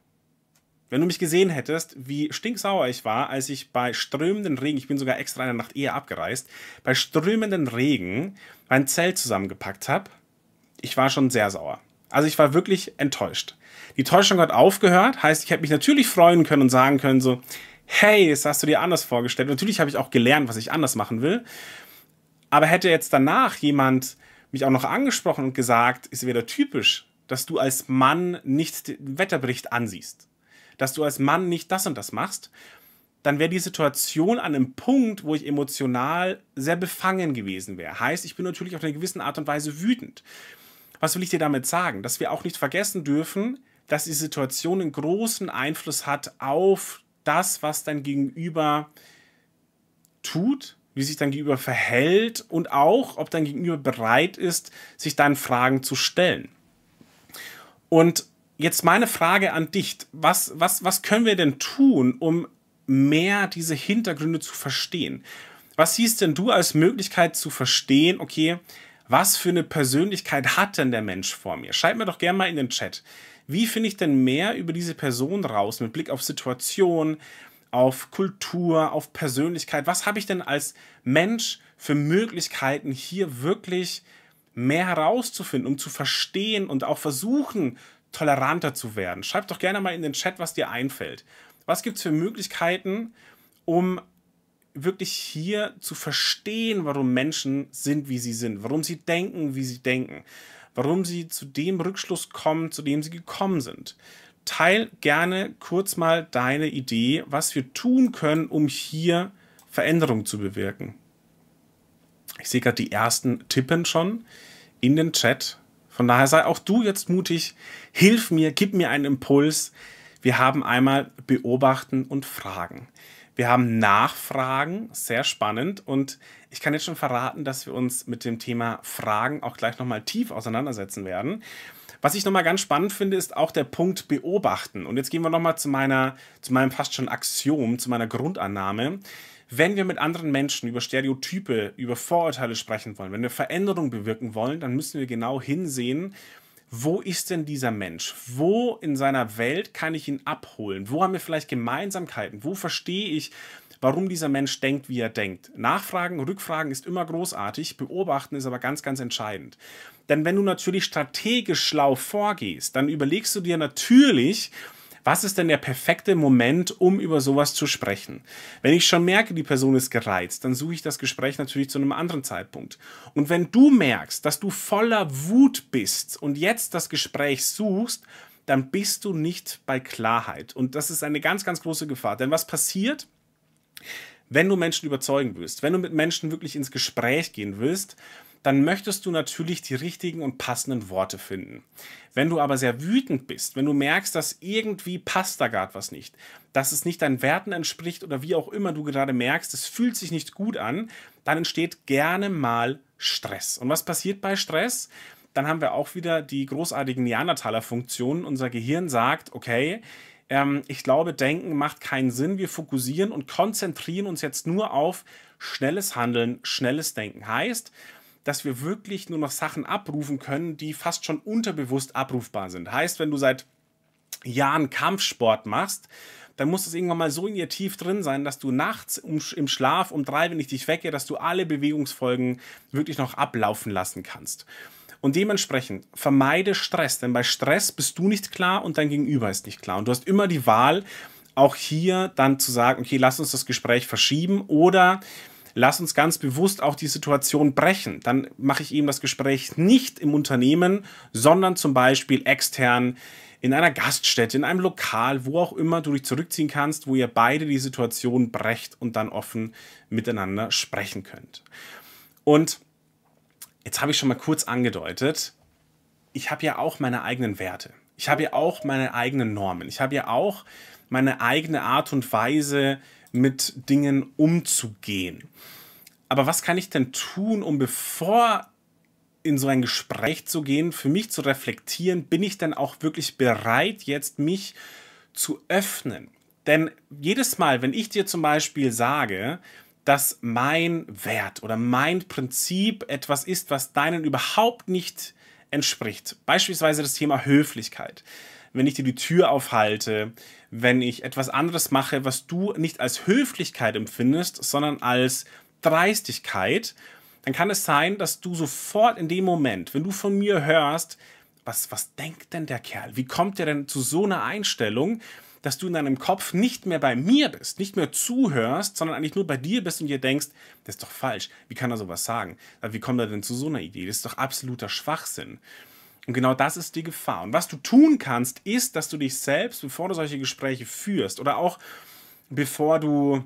wenn du mich gesehen hättest, wie stinksauer ich war, als ich bei strömenden Regen, ich bin sogar extra eine Nacht eher abgereist, bei strömenden Regen mein Zelt zusammengepackt habe, ich war schon sehr sauer. Also ich war wirklich enttäuscht. Die Täuschung hat aufgehört, heißt, ich hätte mich natürlich freuen können und sagen können so, hey, das hast du dir anders vorgestellt. Natürlich habe ich auch gelernt, was ich anders machen will. Aber hätte jetzt danach jemand mich auch noch angesprochen und gesagt, ist wieder typisch, dass du als Mann nicht den Wetterbericht ansiehst dass du als Mann nicht das und das machst, dann wäre die Situation an einem Punkt, wo ich emotional sehr befangen gewesen wäre. Heißt, ich bin natürlich auf eine gewisse Art und Weise wütend. Was will ich dir damit sagen? Dass wir auch nicht vergessen dürfen, dass die Situation einen großen Einfluss hat auf das, was dein Gegenüber tut, wie sich dein Gegenüber verhält und auch, ob dein Gegenüber bereit ist, sich deinen Fragen zu stellen. Und Jetzt meine Frage an dich. Was, was, was können wir denn tun, um mehr diese Hintergründe zu verstehen? Was siehst denn du als Möglichkeit zu verstehen, okay, was für eine Persönlichkeit hat denn der Mensch vor mir? Schreib mir doch gerne mal in den Chat. Wie finde ich denn mehr über diese Person raus mit Blick auf Situation, auf Kultur, auf Persönlichkeit? Was habe ich denn als Mensch für Möglichkeiten hier wirklich mehr herauszufinden, um zu verstehen und auch versuchen toleranter zu werden? Schreib doch gerne mal in den Chat, was dir einfällt. Was gibt es für Möglichkeiten, um wirklich hier zu verstehen, warum Menschen sind, wie sie sind, warum sie denken, wie sie denken, warum sie zu dem Rückschluss kommen, zu dem sie gekommen sind. Teil gerne kurz mal deine Idee, was wir tun können, um hier Veränderung zu bewirken. Ich sehe gerade die ersten Tippen schon in den Chat. Von daher sei auch du jetzt mutig, hilf mir, gib mir einen Impuls. Wir haben einmal beobachten und fragen. Wir haben Nachfragen, sehr spannend. Und ich kann jetzt schon verraten, dass wir uns mit dem Thema Fragen auch gleich nochmal tief auseinandersetzen werden. Was ich nochmal ganz spannend finde, ist auch der Punkt Beobachten. Und jetzt gehen wir nochmal zu zu meinem fast schon Axiom, zu meiner Grundannahme. Wenn wir mit anderen Menschen über Stereotype, über Vorurteile sprechen wollen, wenn wir Veränderung bewirken wollen, dann müssen wir genau hinsehen, wo ist denn dieser Mensch? Wo in seiner Welt kann ich ihn abholen? Wo haben wir vielleicht Gemeinsamkeiten? Wo verstehe ich, warum dieser Mensch denkt, wie er denkt. Nachfragen, Rückfragen ist immer großartig, beobachten ist aber ganz, ganz entscheidend. Denn wenn du natürlich strategisch schlau vorgehst, dann überlegst du dir natürlich, was ist denn der perfekte Moment, um über sowas zu sprechen? Wenn ich schon merke, die Person ist gereizt, dann suche ich das Gespräch natürlich zu einem anderen Zeitpunkt. Und wenn du merkst, dass du voller Wut bist und jetzt das Gespräch suchst, dann bist du nicht bei Klarheit. Und das ist eine ganz, ganz große Gefahr. Denn was passiert? Wenn du Menschen überzeugen willst, wenn du mit Menschen wirklich ins Gespräch gehen willst, dann möchtest du natürlich die richtigen und passenden Worte finden. Wenn du aber sehr wütend bist, wenn du merkst, dass irgendwie passt da gerade was nicht, dass es nicht deinen Werten entspricht oder wie auch immer du gerade merkst, es fühlt sich nicht gut an, dann entsteht gerne mal Stress. Und was passiert bei Stress? Dann haben wir auch wieder die großartigen Neandertaler-Funktionen. Unser Gehirn sagt, okay, ähm, ich glaube, Denken macht keinen Sinn. Wir fokussieren und konzentrieren uns jetzt nur auf schnelles Handeln, schnelles Denken. Heißt, dass wir wirklich nur noch Sachen abrufen können, die fast schon unterbewusst abrufbar sind. Heißt, wenn du seit Jahren Kampfsport machst, dann muss es irgendwann mal so in dir tief drin sein, dass du nachts im Schlaf um drei, wenn ich dich wecke, dass du alle Bewegungsfolgen wirklich noch ablaufen lassen kannst. Und dementsprechend vermeide Stress, denn bei Stress bist du nicht klar und dein Gegenüber ist nicht klar. Und du hast immer die Wahl, auch hier dann zu sagen, okay, lass uns das Gespräch verschieben oder lass uns ganz bewusst auch die Situation brechen. Dann mache ich eben das Gespräch nicht im Unternehmen, sondern zum Beispiel extern in einer Gaststätte, in einem Lokal, wo auch immer du dich zurückziehen kannst, wo ihr beide die Situation brecht und dann offen miteinander sprechen könnt. Und jetzt habe ich schon mal kurz angedeutet, ich habe ja auch meine eigenen Werte. Ich habe ja auch meine eigenen Normen. Ich habe ja auch meine eigene Art und Weise, mit Dingen umzugehen. Aber was kann ich denn tun, um bevor in so ein Gespräch zu gehen, für mich zu reflektieren, bin ich denn auch wirklich bereit, jetzt mich zu öffnen? Denn jedes Mal, wenn ich dir zum Beispiel sage, dass mein Wert oder mein Prinzip etwas ist, was deinen überhaupt nicht entspricht, beispielsweise das Thema Höflichkeit, wenn ich dir die Tür aufhalte, wenn ich etwas anderes mache, was du nicht als Höflichkeit empfindest, sondern als Dreistigkeit, dann kann es sein, dass du sofort in dem Moment, wenn du von mir hörst, was, was denkt denn der Kerl? Wie kommt der denn zu so einer Einstellung? dass du in deinem Kopf nicht mehr bei mir bist, nicht mehr zuhörst, sondern eigentlich nur bei dir bist und dir denkst, das ist doch falsch. Wie kann er sowas sagen? Wie kommt er denn zu so einer Idee? Das ist doch absoluter Schwachsinn. Und genau das ist die Gefahr. Und was du tun kannst, ist, dass du dich selbst, bevor du solche Gespräche führst oder auch bevor du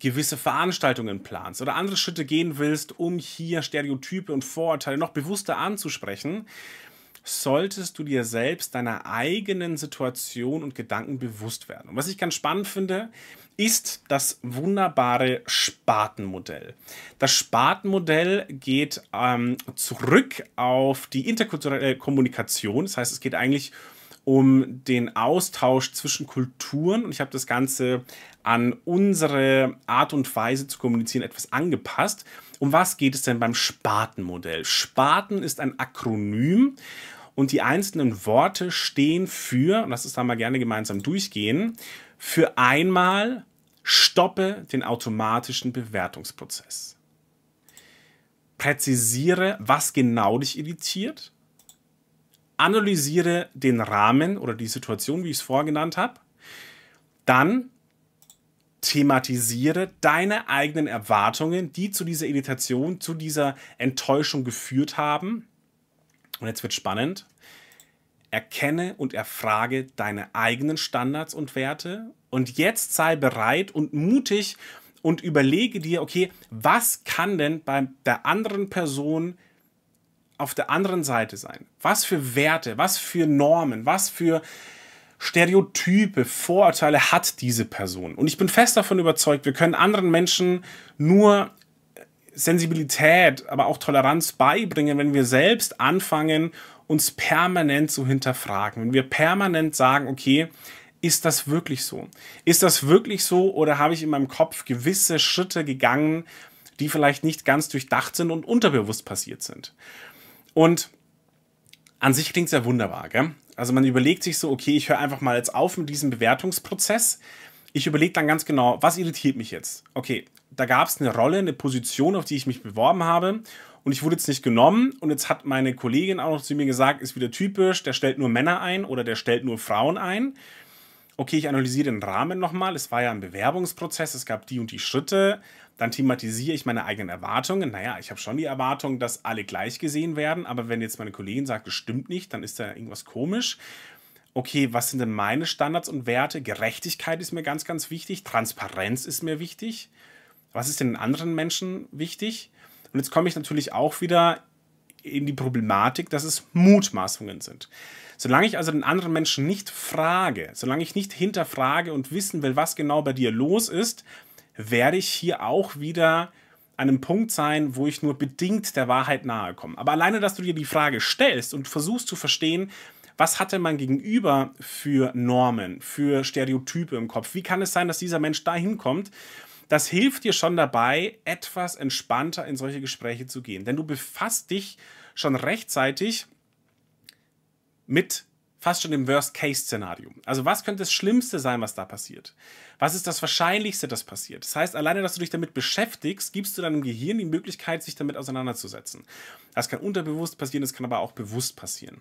gewisse Veranstaltungen planst oder andere Schritte gehen willst, um hier Stereotype und Vorurteile noch bewusster anzusprechen, solltest du dir selbst deiner eigenen Situation und Gedanken bewusst werden. Und was ich ganz spannend finde, ist das wunderbare Spatenmodell. Das Spatenmodell geht ähm, zurück auf die interkulturelle Kommunikation. Das heißt, es geht eigentlich um den Austausch zwischen Kulturen und ich habe das Ganze an unsere Art und Weise zu kommunizieren etwas angepasst. Um was geht es denn beim Spatenmodell? Spaten ist ein Akronym und die einzelnen Worte stehen für, und lass es da mal gerne gemeinsam durchgehen, für einmal stoppe den automatischen Bewertungsprozess. Präzisiere, was genau dich irritiert. Analysiere den Rahmen oder die Situation, wie ich es vorgenannt habe. Dann thematisiere deine eigenen Erwartungen, die zu dieser Irritation, zu dieser Enttäuschung geführt haben. Und jetzt wird spannend. Erkenne und erfrage deine eigenen Standards und Werte und jetzt sei bereit und mutig und überlege dir, okay, was kann denn bei der anderen Person auf der anderen Seite sein? Was für Werte, was für Normen, was für Stereotype, Vorurteile hat diese Person? Und ich bin fest davon überzeugt, wir können anderen Menschen nur Sensibilität, aber auch Toleranz beibringen, wenn wir selbst anfangen, uns permanent zu hinterfragen. Wenn wir permanent sagen, okay, ist das wirklich so? Ist das wirklich so oder habe ich in meinem Kopf gewisse Schritte gegangen, die vielleicht nicht ganz durchdacht sind und unterbewusst passiert sind? Und an sich klingt es ja wunderbar, gell? Also man überlegt sich so, okay, ich höre einfach mal jetzt auf mit diesem Bewertungsprozess ich überlege dann ganz genau, was irritiert mich jetzt? Okay, da gab es eine Rolle, eine Position, auf die ich mich beworben habe und ich wurde jetzt nicht genommen und jetzt hat meine Kollegin auch noch zu mir gesagt, ist wieder typisch, der stellt nur Männer ein oder der stellt nur Frauen ein. Okay, ich analysiere den Rahmen nochmal. Es war ja ein Bewerbungsprozess, es gab die und die Schritte. Dann thematisiere ich meine eigenen Erwartungen. Naja, ich habe schon die Erwartung, dass alle gleich gesehen werden, aber wenn jetzt meine Kollegin sagt, das stimmt nicht, dann ist da irgendwas komisch okay, was sind denn meine Standards und Werte? Gerechtigkeit ist mir ganz, ganz wichtig. Transparenz ist mir wichtig. Was ist den anderen Menschen wichtig? Und jetzt komme ich natürlich auch wieder in die Problematik, dass es Mutmaßungen sind. Solange ich also den anderen Menschen nicht frage, solange ich nicht hinterfrage und wissen will, was genau bei dir los ist, werde ich hier auch wieder an einem Punkt sein, wo ich nur bedingt der Wahrheit nahe komme. Aber alleine, dass du dir die Frage stellst und versuchst zu verstehen, was hatte man gegenüber für Normen, für Stereotype im Kopf? Wie kann es sein, dass dieser Mensch dahin kommt? Das hilft dir schon dabei, etwas entspannter in solche Gespräche zu gehen. Denn du befasst dich schon rechtzeitig mit fast schon dem Worst-Case-Szenario. Also was könnte das Schlimmste sein, was da passiert? Was ist das Wahrscheinlichste, das passiert? Das heißt, alleine, dass du dich damit beschäftigst, gibst du deinem Gehirn die Möglichkeit, sich damit auseinanderzusetzen. Das kann unterbewusst passieren, das kann aber auch bewusst passieren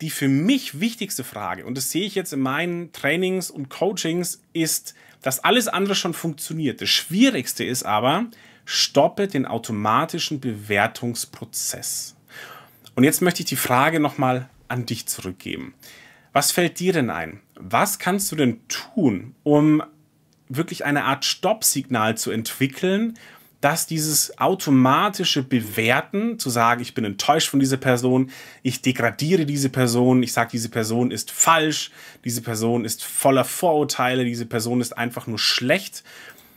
die für mich wichtigste Frage, und das sehe ich jetzt in meinen Trainings und Coachings, ist, dass alles andere schon funktioniert. Das Schwierigste ist aber, stoppe den automatischen Bewertungsprozess. Und jetzt möchte ich die Frage nochmal an dich zurückgeben. Was fällt dir denn ein? Was kannst du denn tun, um wirklich eine Art Stoppsignal zu entwickeln, dass dieses automatische Bewerten, zu sagen, ich bin enttäuscht von dieser Person, ich degradiere diese Person, ich sage, diese Person ist falsch, diese Person ist voller Vorurteile, diese Person ist einfach nur schlecht.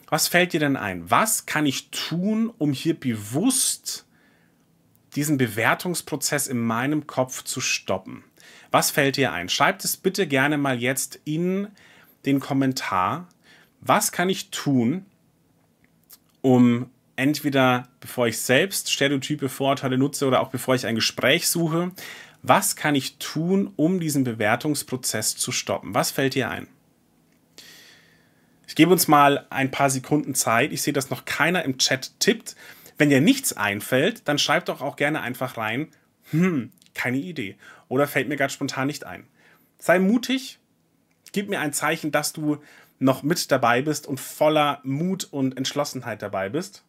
Was fällt dir denn ein? Was kann ich tun, um hier bewusst diesen Bewertungsprozess in meinem Kopf zu stoppen? Was fällt dir ein? Schreibt es bitte gerne mal jetzt in den Kommentar. Was kann ich tun, um entweder bevor ich selbst stereotype Vorurteile nutze oder auch bevor ich ein Gespräch suche, was kann ich tun, um diesen Bewertungsprozess zu stoppen? Was fällt dir ein? Ich gebe uns mal ein paar Sekunden Zeit. Ich sehe, dass noch keiner im Chat tippt. Wenn dir nichts einfällt, dann schreib doch auch gerne einfach rein, hm, keine Idee. Oder fällt mir gerade spontan nicht ein. Sei mutig, gib mir ein Zeichen, dass du noch mit dabei bist und voller Mut und Entschlossenheit dabei bist.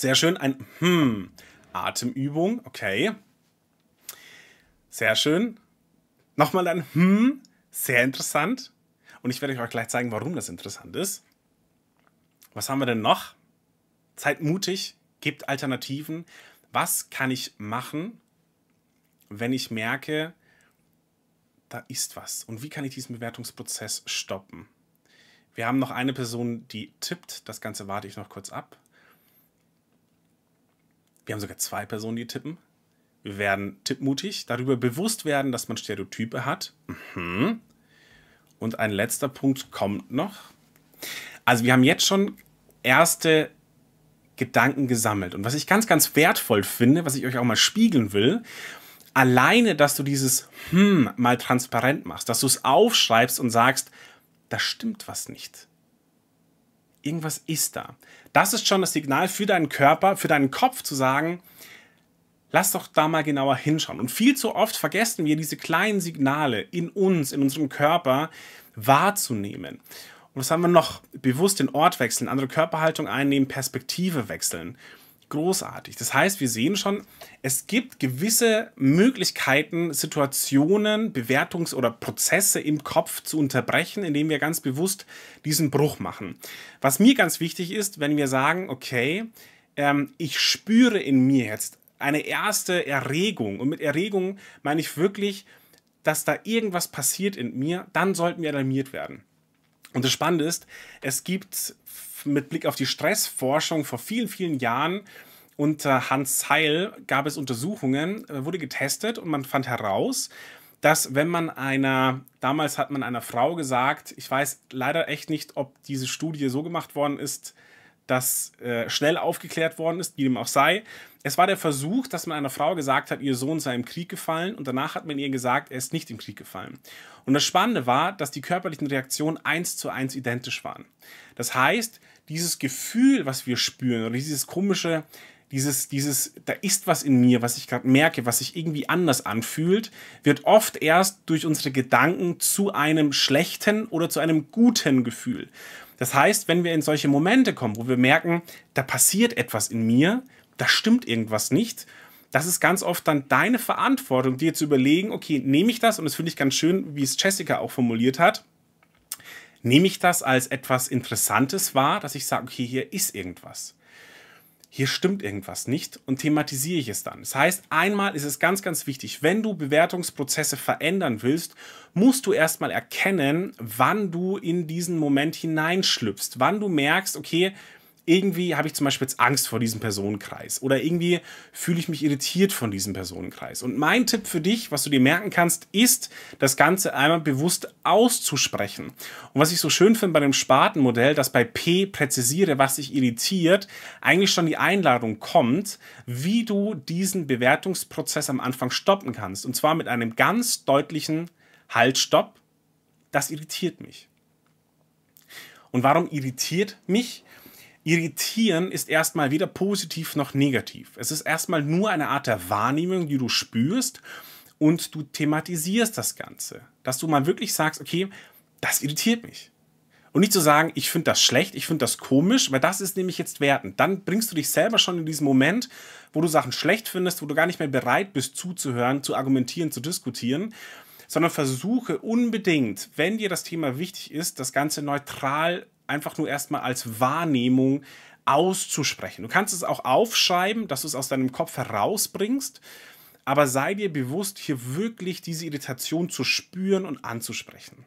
Sehr schön, ein Hm. Atemübung, okay. Sehr schön. Nochmal ein Hm. Sehr interessant. Und ich werde euch auch gleich zeigen, warum das interessant ist. Was haben wir denn noch? Seid mutig, gebt Alternativen. Was kann ich machen, wenn ich merke, da ist was? Und wie kann ich diesen Bewertungsprozess stoppen? Wir haben noch eine Person, die tippt. Das Ganze warte ich noch kurz ab. Wir haben sogar zwei Personen, die tippen. Wir werden tippmutig, darüber bewusst werden, dass man Stereotype hat. Mhm. Und ein letzter Punkt kommt noch. Also wir haben jetzt schon erste Gedanken gesammelt. Und was ich ganz, ganz wertvoll finde, was ich euch auch mal spiegeln will, alleine, dass du dieses Hm mal transparent machst, dass du es aufschreibst und sagst, da stimmt was nicht irgendwas ist da. Das ist schon das Signal für deinen Körper, für deinen Kopf zu sagen, lass doch da mal genauer hinschauen. Und viel zu oft vergessen wir diese kleinen Signale in uns, in unserem Körper wahrzunehmen. Und was haben wir noch? Bewusst den Ort wechseln, andere Körperhaltung einnehmen, Perspektive wechseln großartig. Das heißt, wir sehen schon, es gibt gewisse Möglichkeiten, Situationen, Bewertungs- oder Prozesse im Kopf zu unterbrechen, indem wir ganz bewusst diesen Bruch machen. Was mir ganz wichtig ist, wenn wir sagen, okay, ähm, ich spüre in mir jetzt eine erste Erregung und mit Erregung meine ich wirklich, dass da irgendwas passiert in mir, dann sollten wir alarmiert werden. Und das Spannende ist, es gibt mit Blick auf die Stressforschung vor vielen, vielen Jahren unter Hans Seil gab es Untersuchungen, äh, wurde getestet und man fand heraus, dass wenn man einer, damals hat man einer Frau gesagt, ich weiß leider echt nicht, ob diese Studie so gemacht worden ist, dass äh, schnell aufgeklärt worden ist, wie dem auch sei. Es war der Versuch, dass man einer Frau gesagt hat, ihr Sohn sei im Krieg gefallen und danach hat man ihr gesagt, er ist nicht im Krieg gefallen. Und das Spannende war, dass die körperlichen Reaktionen eins zu eins identisch waren. Das heißt, dieses Gefühl, was wir spüren, oder dieses komische, dieses, dieses, da ist was in mir, was ich gerade merke, was sich irgendwie anders anfühlt, wird oft erst durch unsere Gedanken zu einem schlechten oder zu einem guten Gefühl. Das heißt, wenn wir in solche Momente kommen, wo wir merken, da passiert etwas in mir, da stimmt irgendwas nicht, das ist ganz oft dann deine Verantwortung, dir zu überlegen, okay, nehme ich das, und das finde ich ganz schön, wie es Jessica auch formuliert hat, nehme ich das als etwas Interessantes wahr, dass ich sage, okay, hier ist irgendwas. Hier stimmt irgendwas nicht und thematisiere ich es dann. Das heißt, einmal ist es ganz, ganz wichtig, wenn du Bewertungsprozesse verändern willst, musst du erstmal erkennen, wann du in diesen Moment hineinschlüpfst, wann du merkst, okay, irgendwie habe ich zum Beispiel jetzt Angst vor diesem Personenkreis oder irgendwie fühle ich mich irritiert von diesem Personenkreis. Und mein Tipp für dich, was du dir merken kannst, ist, das Ganze einmal bewusst auszusprechen. Und was ich so schön finde bei dem Spatenmodell, dass bei P präzisiere, was sich irritiert, eigentlich schon die Einladung kommt, wie du diesen Bewertungsprozess am Anfang stoppen kannst. Und zwar mit einem ganz deutlichen Halt, Stopp, das irritiert mich. Und warum irritiert mich? Irritieren ist erstmal weder positiv noch negativ. Es ist erstmal nur eine Art der Wahrnehmung, die du spürst und du thematisierst das Ganze. Dass du mal wirklich sagst, okay, das irritiert mich. Und nicht zu sagen, ich finde das schlecht, ich finde das komisch, weil das ist nämlich jetzt wertend. Dann bringst du dich selber schon in diesen Moment, wo du Sachen schlecht findest, wo du gar nicht mehr bereit bist zuzuhören, zu argumentieren, zu diskutieren sondern versuche unbedingt, wenn dir das Thema wichtig ist, das Ganze neutral einfach nur erstmal als Wahrnehmung auszusprechen. Du kannst es auch aufschreiben, dass du es aus deinem Kopf herausbringst, aber sei dir bewusst, hier wirklich diese Irritation zu spüren und anzusprechen.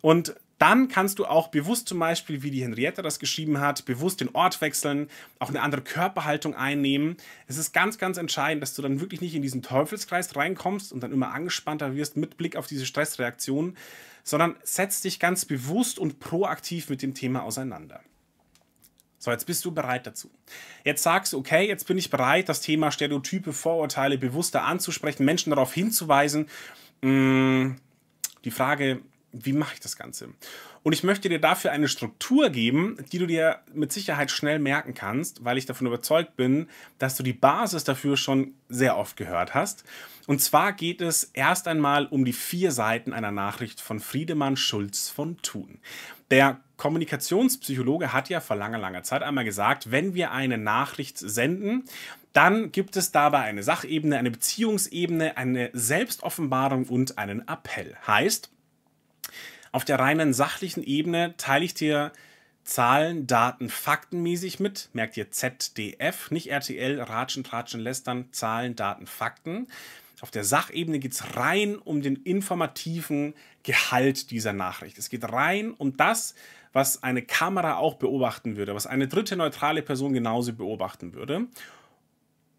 Und dann kannst du auch bewusst zum Beispiel, wie die Henriette das geschrieben hat, bewusst den Ort wechseln, auch eine andere Körperhaltung einnehmen. Es ist ganz, ganz entscheidend, dass du dann wirklich nicht in diesen Teufelskreis reinkommst und dann immer angespannter wirst mit Blick auf diese Stressreaktion, sondern setz dich ganz bewusst und proaktiv mit dem Thema auseinander. So, jetzt bist du bereit dazu. Jetzt sagst du, okay, jetzt bin ich bereit, das Thema Stereotype, Vorurteile bewusster anzusprechen, Menschen darauf hinzuweisen. Mh, hm, die Frage, wie mache ich das Ganze? Und ich möchte dir dafür eine Struktur geben, die du dir mit Sicherheit schnell merken kannst, weil ich davon überzeugt bin, dass du die Basis dafür schon sehr oft gehört hast. Und zwar geht es erst einmal um die vier Seiten einer Nachricht von Friedemann Schulz von Thun. Der Kommunikationspsychologe hat ja vor langer, langer Zeit einmal gesagt, wenn wir eine Nachricht senden, dann gibt es dabei eine Sachebene, eine Beziehungsebene, eine Selbstoffenbarung und einen Appell. Heißt, auf der reinen sachlichen Ebene teile ich dir Zahlen, Daten, Faktenmäßig mit. Merkt ihr ZDF, nicht RTL, Ratschen, Tratschen, Lästern, Zahlen, Daten, Fakten. Auf der Sachebene geht es rein um den informativen Gehalt dieser Nachricht. Es geht rein um das, was eine Kamera auch beobachten würde, was eine dritte neutrale Person genauso beobachten würde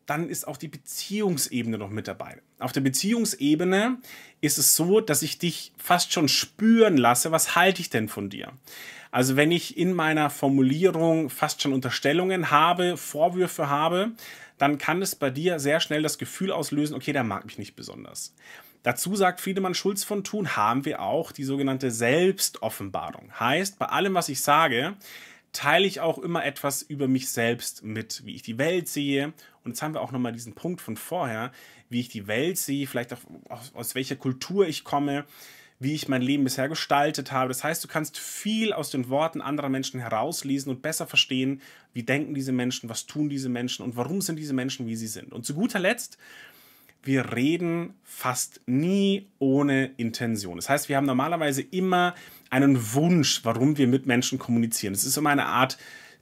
dann ist auch die Beziehungsebene noch mit dabei. Auf der Beziehungsebene ist es so, dass ich dich fast schon spüren lasse, was halte ich denn von dir? Also wenn ich in meiner Formulierung fast schon Unterstellungen habe, Vorwürfe habe, dann kann es bei dir sehr schnell das Gefühl auslösen, okay, der mag mich nicht besonders. Dazu sagt Friedemann Schulz von Thun, haben wir auch die sogenannte Selbstoffenbarung. Heißt, bei allem, was ich sage, teile ich auch immer etwas über mich selbst mit, wie ich die Welt sehe und jetzt haben wir auch nochmal diesen Punkt von vorher, wie ich die Welt sehe, vielleicht auch aus, aus welcher Kultur ich komme, wie ich mein Leben bisher gestaltet habe. Das heißt, du kannst viel aus den Worten anderer Menschen herauslesen und besser verstehen, wie denken diese Menschen, was tun diese Menschen und warum sind diese Menschen, wie sie sind. Und zu guter Letzt, wir reden fast nie ohne Intention. Das heißt, wir haben normalerweise immer einen Wunsch, warum wir mit Menschen kommunizieren. Es ist immer eine Art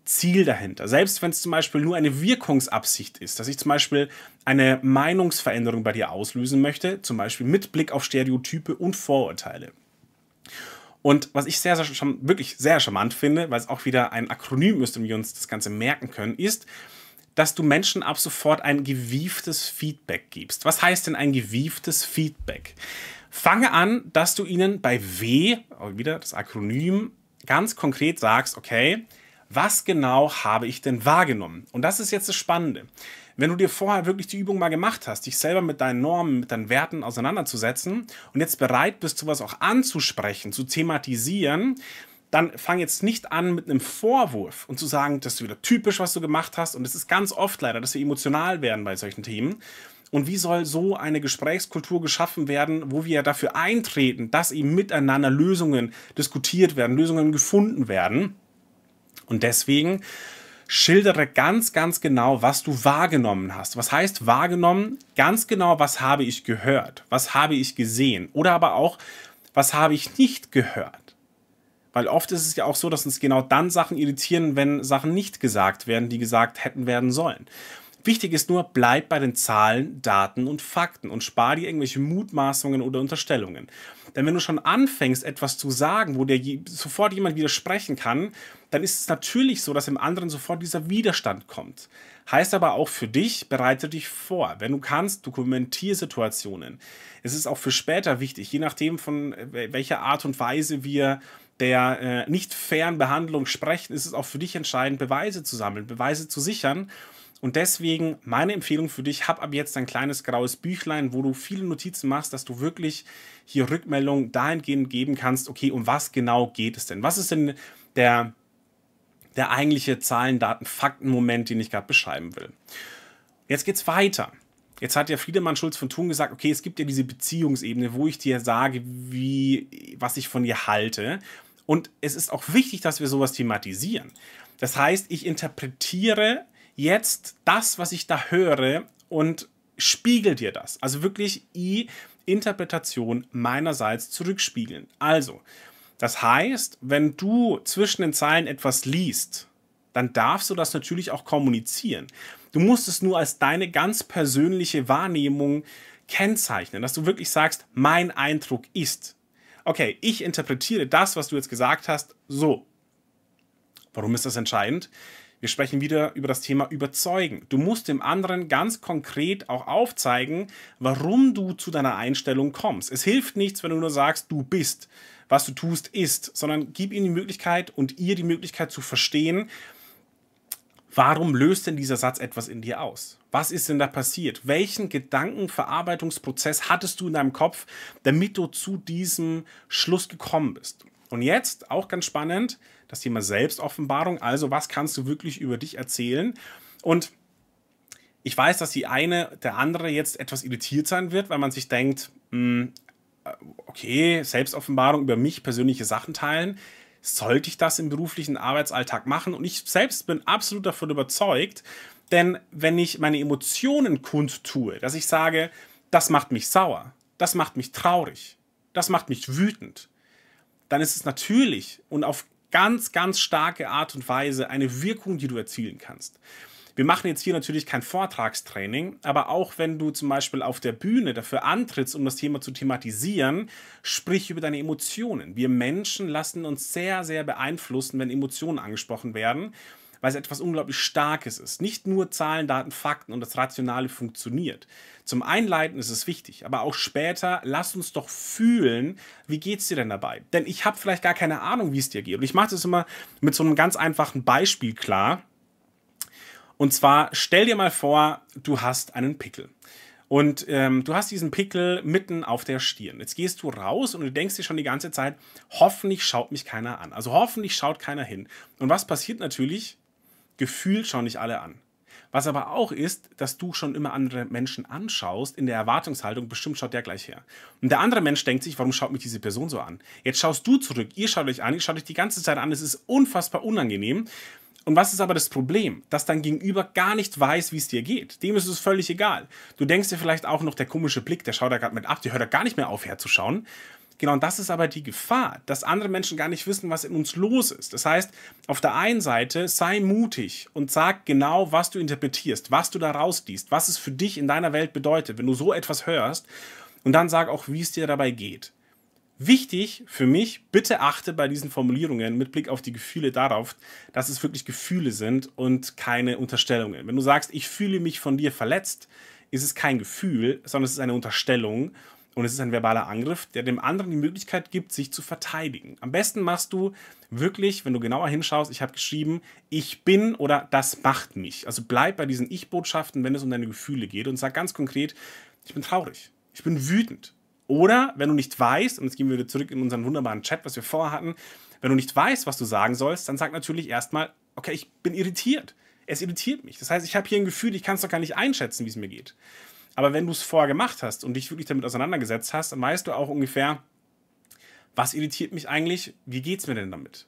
Ziel dahinter. Selbst wenn es zum Beispiel nur eine Wirkungsabsicht ist, dass ich zum Beispiel eine Meinungsveränderung bei dir auslösen möchte, zum Beispiel mit Blick auf Stereotype und Vorurteile. Und was ich sehr, sehr wirklich sehr charmant finde, weil es auch wieder ein Akronym ist um wir uns das Ganze merken können, ist, dass du Menschen ab sofort ein gewieftes Feedback gibst. Was heißt denn ein gewieftes Feedback? Fange an, dass du ihnen bei W, oh, wieder das Akronym, ganz konkret sagst, okay, was genau habe ich denn wahrgenommen? Und das ist jetzt das Spannende. Wenn du dir vorher wirklich die Übung mal gemacht hast, dich selber mit deinen Normen, mit deinen Werten auseinanderzusetzen und jetzt bereit bist, sowas auch anzusprechen, zu thematisieren, dann fang jetzt nicht an mit einem Vorwurf und zu sagen, das ist wieder typisch, was du gemacht hast. Und es ist ganz oft leider, dass wir emotional werden bei solchen Themen. Und wie soll so eine Gesprächskultur geschaffen werden, wo wir dafür eintreten, dass eben miteinander Lösungen diskutiert werden, Lösungen gefunden werden? Und deswegen schildere ganz, ganz genau, was du wahrgenommen hast. Was heißt wahrgenommen? Ganz genau, was habe ich gehört? Was habe ich gesehen? Oder aber auch, was habe ich nicht gehört? Weil oft ist es ja auch so, dass uns genau dann Sachen irritieren, wenn Sachen nicht gesagt werden, die gesagt hätten werden sollen. Wichtig ist nur, bleib bei den Zahlen, Daten und Fakten und spar dir irgendwelche Mutmaßungen oder Unterstellungen. Denn wenn du schon anfängst, etwas zu sagen, wo dir sofort jemand widersprechen kann, dann ist es natürlich so, dass im anderen sofort dieser Widerstand kommt. Heißt aber auch für dich, bereite dich vor. Wenn du kannst, dokumentier Situationen. Es ist auch für später wichtig, je nachdem von äh, welcher Art und Weise wir der äh, nicht fairen Behandlung sprechen, ist es auch für dich entscheidend, Beweise zu sammeln, Beweise zu sichern und deswegen meine Empfehlung für dich, hab ab jetzt ein kleines graues Büchlein, wo du viele Notizen machst, dass du wirklich hier Rückmeldungen dahingehend geben kannst, okay, um was genau geht es denn? Was ist denn der, der eigentliche Zahlen, Daten, Fakten-Moment, den ich gerade beschreiben will? Jetzt geht's weiter. Jetzt hat ja Friedemann Schulz von Thun gesagt, okay, es gibt ja diese Beziehungsebene, wo ich dir sage, wie, was ich von dir halte. Und es ist auch wichtig, dass wir sowas thematisieren. Das heißt, ich interpretiere jetzt das, was ich da höre und spiegel dir das. Also wirklich i Interpretation meinerseits zurückspiegeln. Also, das heißt, wenn du zwischen den Zeilen etwas liest, dann darfst du das natürlich auch kommunizieren. Du musst es nur als deine ganz persönliche Wahrnehmung kennzeichnen, dass du wirklich sagst, mein Eindruck ist. Okay, ich interpretiere das, was du jetzt gesagt hast, so. Warum ist das entscheidend? Wir sprechen wieder über das Thema Überzeugen. Du musst dem anderen ganz konkret auch aufzeigen, warum du zu deiner Einstellung kommst. Es hilft nichts, wenn du nur sagst, du bist, was du tust, ist, sondern gib ihm die Möglichkeit und ihr die Möglichkeit zu verstehen, warum löst denn dieser Satz etwas in dir aus? Was ist denn da passiert? Welchen Gedankenverarbeitungsprozess hattest du in deinem Kopf, damit du zu diesem Schluss gekommen bist? Und jetzt, auch ganz spannend, das Thema Selbstoffenbarung. Also, was kannst du wirklich über dich erzählen? Und ich weiß, dass die eine, der andere jetzt etwas irritiert sein wird, weil man sich denkt, mh, hm, äh, okay, Selbstoffenbarung über mich, persönliche Sachen teilen. Sollte ich das im beruflichen Arbeitsalltag machen? Und ich selbst bin absolut davon überzeugt, denn wenn ich meine Emotionen kundtue, dass ich sage, das macht mich sauer, das macht mich traurig, das macht mich wütend, dann ist es natürlich und auf ganz, ganz starke Art und Weise eine Wirkung, die du erzielen kannst. Wir machen jetzt hier natürlich kein Vortragstraining, aber auch wenn du zum Beispiel auf der Bühne dafür antrittst, um das Thema zu thematisieren, sprich über deine Emotionen. Wir Menschen lassen uns sehr, sehr beeinflussen, wenn Emotionen angesprochen werden weil es etwas unglaublich Starkes ist. Nicht nur Zahlen, Daten, Fakten und das Rationale funktioniert. Zum Einleiten ist es wichtig, aber auch später, lass uns doch fühlen, wie geht es dir denn dabei? Denn ich habe vielleicht gar keine Ahnung, wie es dir geht. Und ich mache das immer mit so einem ganz einfachen Beispiel klar. Und zwar, stell dir mal vor, du hast einen Pickel. Und ähm, du hast diesen Pickel mitten auf der Stirn. Jetzt gehst du raus und du denkst dir schon die ganze Zeit, hoffentlich schaut mich keiner an. Also hoffentlich schaut keiner hin. Und was passiert natürlich? gefühlt schauen dich alle an. Was aber auch ist, dass du schon immer andere Menschen anschaust, in der Erwartungshaltung, bestimmt schaut der gleich her. Und der andere Mensch denkt sich, warum schaut mich diese Person so an? Jetzt schaust du zurück, ihr schaut euch an, ihr schaut euch die ganze Zeit an, es ist unfassbar unangenehm. Und was ist aber das Problem? Dass dein Gegenüber gar nicht weiß, wie es dir geht. Dem ist es völlig egal. Du denkst dir vielleicht auch noch, der komische Blick, der schaut da gerade mit ab, der hört da gar nicht mehr auf herzuschauen. Genau, und das ist aber die Gefahr, dass andere Menschen gar nicht wissen, was in uns los ist. Das heißt, auf der einen Seite sei mutig und sag genau, was du interpretierst, was du da rausliest, was es für dich in deiner Welt bedeutet, wenn du so etwas hörst. Und dann sag auch, wie es dir dabei geht. Wichtig für mich, bitte achte bei diesen Formulierungen mit Blick auf die Gefühle darauf, dass es wirklich Gefühle sind und keine Unterstellungen. Wenn du sagst, ich fühle mich von dir verletzt, ist es kein Gefühl, sondern es ist eine Unterstellung. Und es ist ein verbaler Angriff, der dem anderen die Möglichkeit gibt, sich zu verteidigen. Am besten machst du wirklich, wenn du genauer hinschaust, ich habe geschrieben, ich bin oder das macht mich. Also bleib bei diesen Ich-Botschaften, wenn es um deine Gefühle geht und sag ganz konkret, ich bin traurig, ich bin wütend. Oder wenn du nicht weißt, und jetzt gehen wir wieder zurück in unseren wunderbaren Chat, was wir vorher hatten, wenn du nicht weißt, was du sagen sollst, dann sag natürlich erstmal, okay, ich bin irritiert. Es irritiert mich. Das heißt, ich habe hier ein Gefühl, ich kann es doch gar nicht einschätzen, wie es mir geht. Aber wenn du es vorher gemacht hast und dich wirklich damit auseinandergesetzt hast, dann weißt du auch ungefähr, was irritiert mich eigentlich, wie geht es mir denn damit?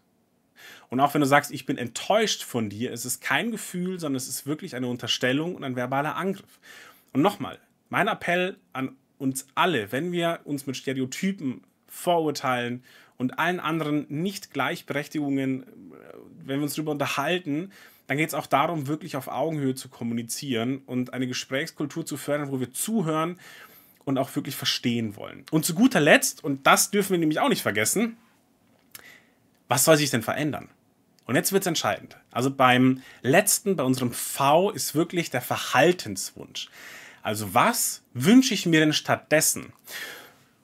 Und auch wenn du sagst, ich bin enttäuscht von dir, es ist kein Gefühl, sondern es ist wirklich eine Unterstellung und ein verbaler Angriff. Und nochmal, mein Appell an uns alle, wenn wir uns mit Stereotypen, Vorurteilen und allen anderen Nicht-Gleichberechtigungen, äh, wenn wir uns darüber unterhalten, dann geht es auch darum, wirklich auf Augenhöhe zu kommunizieren und eine Gesprächskultur zu fördern, wo wir zuhören und auch wirklich verstehen wollen. Und zu guter Letzt, und das dürfen wir nämlich auch nicht vergessen, was soll sich denn verändern? Und jetzt wird es entscheidend. Also beim letzten, bei unserem V ist wirklich der Verhaltenswunsch. Also was wünsche ich mir denn stattdessen?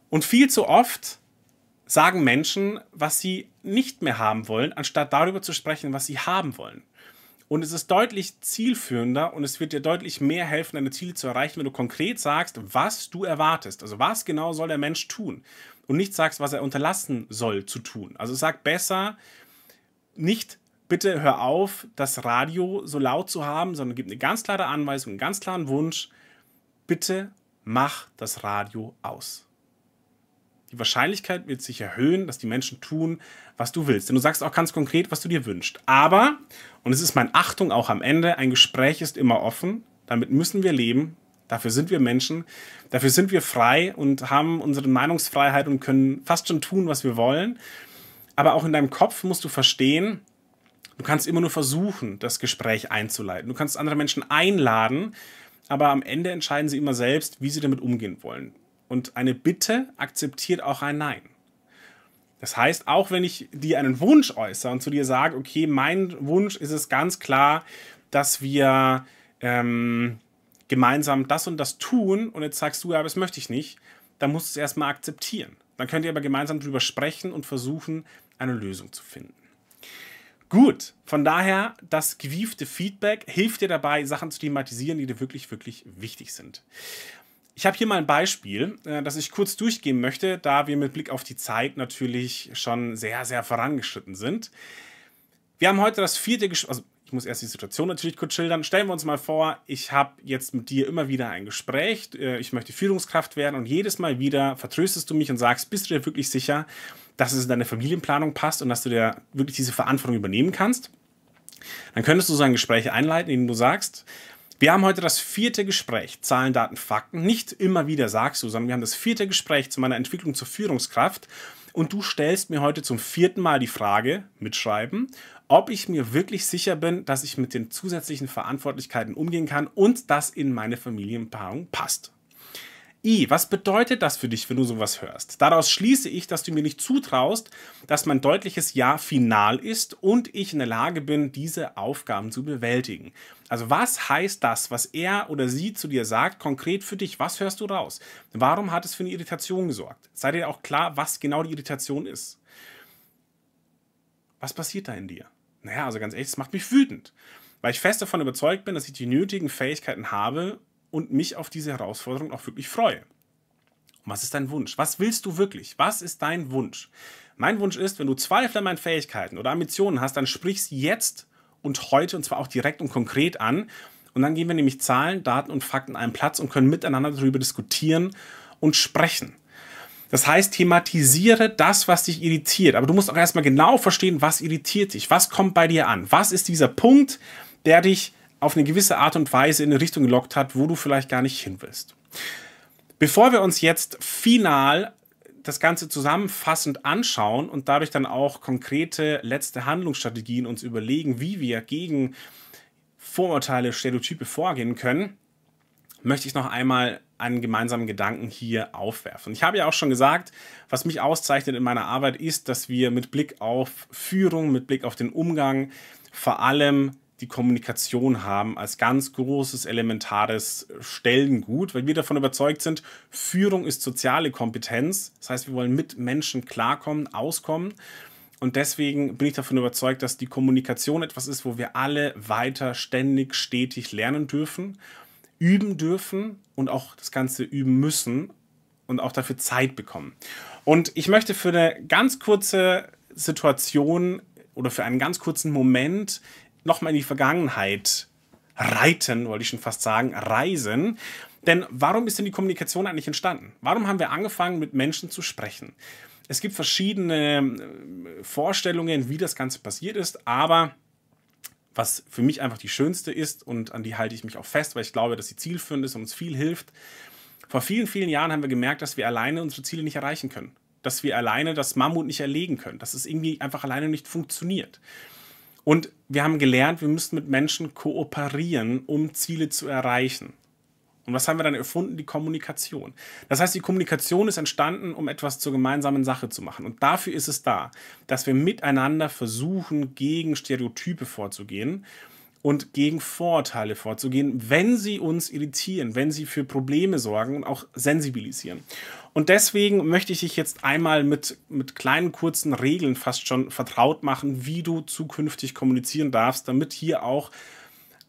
Und viel zu oft sagen Menschen, was sie nicht mehr haben wollen, anstatt darüber zu sprechen, was sie haben wollen. Und es ist deutlich zielführender und es wird dir deutlich mehr helfen, deine Ziele zu erreichen, wenn du konkret sagst, was du erwartest. Also was genau soll der Mensch tun und nicht sagst, was er unterlassen soll zu tun. Also sag besser nicht, bitte hör auf, das Radio so laut zu haben, sondern gib eine ganz klare Anweisung, einen ganz klaren Wunsch, bitte mach das Radio aus die Wahrscheinlichkeit wird sich erhöhen, dass die Menschen tun, was du willst. Denn du sagst auch ganz konkret, was du dir wünschst. Aber, und es ist meine Achtung auch am Ende, ein Gespräch ist immer offen. Damit müssen wir leben. Dafür sind wir Menschen. Dafür sind wir frei und haben unsere Meinungsfreiheit und können fast schon tun, was wir wollen. Aber auch in deinem Kopf musst du verstehen, du kannst immer nur versuchen, das Gespräch einzuleiten. Du kannst andere Menschen einladen, aber am Ende entscheiden sie immer selbst, wie sie damit umgehen wollen. Und eine Bitte akzeptiert auch ein Nein. Das heißt, auch wenn ich dir einen Wunsch äußere und zu dir sage, okay, mein Wunsch ist es ganz klar, dass wir ähm, gemeinsam das und das tun und jetzt sagst du, ja, aber das möchte ich nicht, dann musst du es erstmal akzeptieren. Dann könnt ihr aber gemeinsam drüber sprechen und versuchen, eine Lösung zu finden. Gut, von daher, das gewiefte Feedback hilft dir dabei, Sachen zu thematisieren, die dir wirklich, wirklich wichtig sind. Ich habe hier mal ein Beispiel, äh, das ich kurz durchgehen möchte, da wir mit Blick auf die Zeit natürlich schon sehr, sehr vorangeschritten sind. Wir haben heute das vierte Gespräch, also ich muss erst die Situation natürlich kurz schildern. Stellen wir uns mal vor, ich habe jetzt mit dir immer wieder ein Gespräch, äh, ich möchte Führungskraft werden und jedes Mal wieder vertröstest du mich und sagst, bist du dir wirklich sicher, dass es in deine Familienplanung passt und dass du dir wirklich diese Verantwortung übernehmen kannst? Dann könntest du so ein Gespräch einleiten, in dem du sagst, wir haben heute das vierte Gespräch, Zahlen, Daten, Fakten. Nicht immer wieder sagst du, sondern wir haben das vierte Gespräch zu meiner Entwicklung zur Führungskraft. Und du stellst mir heute zum vierten Mal die Frage, mitschreiben, ob ich mir wirklich sicher bin, dass ich mit den zusätzlichen Verantwortlichkeiten umgehen kann und das in meine Familienpaarung passt. I, was bedeutet das für dich, wenn du sowas hörst? Daraus schließe ich, dass du mir nicht zutraust, dass mein deutliches Ja final ist und ich in der Lage bin, diese Aufgaben zu bewältigen. Also was heißt das, was er oder sie zu dir sagt, konkret für dich? Was hörst du raus? Warum hat es für eine Irritation gesorgt? Sei dir auch klar, was genau die Irritation ist. Was passiert da in dir? Naja, also ganz ehrlich, es macht mich wütend, weil ich fest davon überzeugt bin, dass ich die nötigen Fähigkeiten habe, und mich auf diese Herausforderung auch wirklich freue. Und was ist dein Wunsch? Was willst du wirklich? Was ist dein Wunsch? Mein Wunsch ist, wenn du Zweifel an meinen Fähigkeiten oder Ambitionen hast, dann sprich es jetzt und heute und zwar auch direkt und konkret an. Und dann geben wir nämlich Zahlen, Daten und Fakten einen Platz und können miteinander darüber diskutieren und sprechen. Das heißt, thematisiere das, was dich irritiert. Aber du musst auch erstmal genau verstehen, was irritiert dich. Was kommt bei dir an? Was ist dieser Punkt, der dich auf eine gewisse Art und Weise in eine Richtung gelockt hat, wo du vielleicht gar nicht hin willst. Bevor wir uns jetzt final das Ganze zusammenfassend anschauen und dadurch dann auch konkrete letzte Handlungsstrategien uns überlegen, wie wir gegen Vorurteile, Stereotype vorgehen können, möchte ich noch einmal einen gemeinsamen Gedanken hier aufwerfen. Ich habe ja auch schon gesagt, was mich auszeichnet in meiner Arbeit ist, dass wir mit Blick auf Führung, mit Blick auf den Umgang vor allem die Kommunikation haben als ganz großes, elementares Stellengut, weil wir davon überzeugt sind, Führung ist soziale Kompetenz. Das heißt, wir wollen mit Menschen klarkommen, auskommen. Und deswegen bin ich davon überzeugt, dass die Kommunikation etwas ist, wo wir alle weiter ständig, stetig lernen dürfen, üben dürfen und auch das Ganze üben müssen und auch dafür Zeit bekommen. Und ich möchte für eine ganz kurze Situation oder für einen ganz kurzen Moment nochmal in die Vergangenheit reiten, wollte ich schon fast sagen, reisen. Denn warum ist denn die Kommunikation eigentlich entstanden? Warum haben wir angefangen, mit Menschen zu sprechen? Es gibt verschiedene äh, Vorstellungen, wie das Ganze passiert ist, aber was für mich einfach die schönste ist und an die halte ich mich auch fest, weil ich glaube, dass sie zielführend ist und uns viel hilft. Vor vielen, vielen Jahren haben wir gemerkt, dass wir alleine unsere Ziele nicht erreichen können. Dass wir alleine das Mammut nicht erlegen können. Dass es irgendwie einfach alleine nicht funktioniert. Und wir haben gelernt, wir müssen mit Menschen kooperieren, um Ziele zu erreichen. Und was haben wir dann erfunden? Die Kommunikation. Das heißt, die Kommunikation ist entstanden, um etwas zur gemeinsamen Sache zu machen. Und dafür ist es da, dass wir miteinander versuchen, gegen Stereotype vorzugehen und gegen Vorurteile vorzugehen, wenn sie uns irritieren, wenn sie für Probleme sorgen und auch sensibilisieren. Und deswegen möchte ich dich jetzt einmal mit, mit kleinen kurzen Regeln fast schon vertraut machen, wie du zukünftig kommunizieren darfst, damit hier auch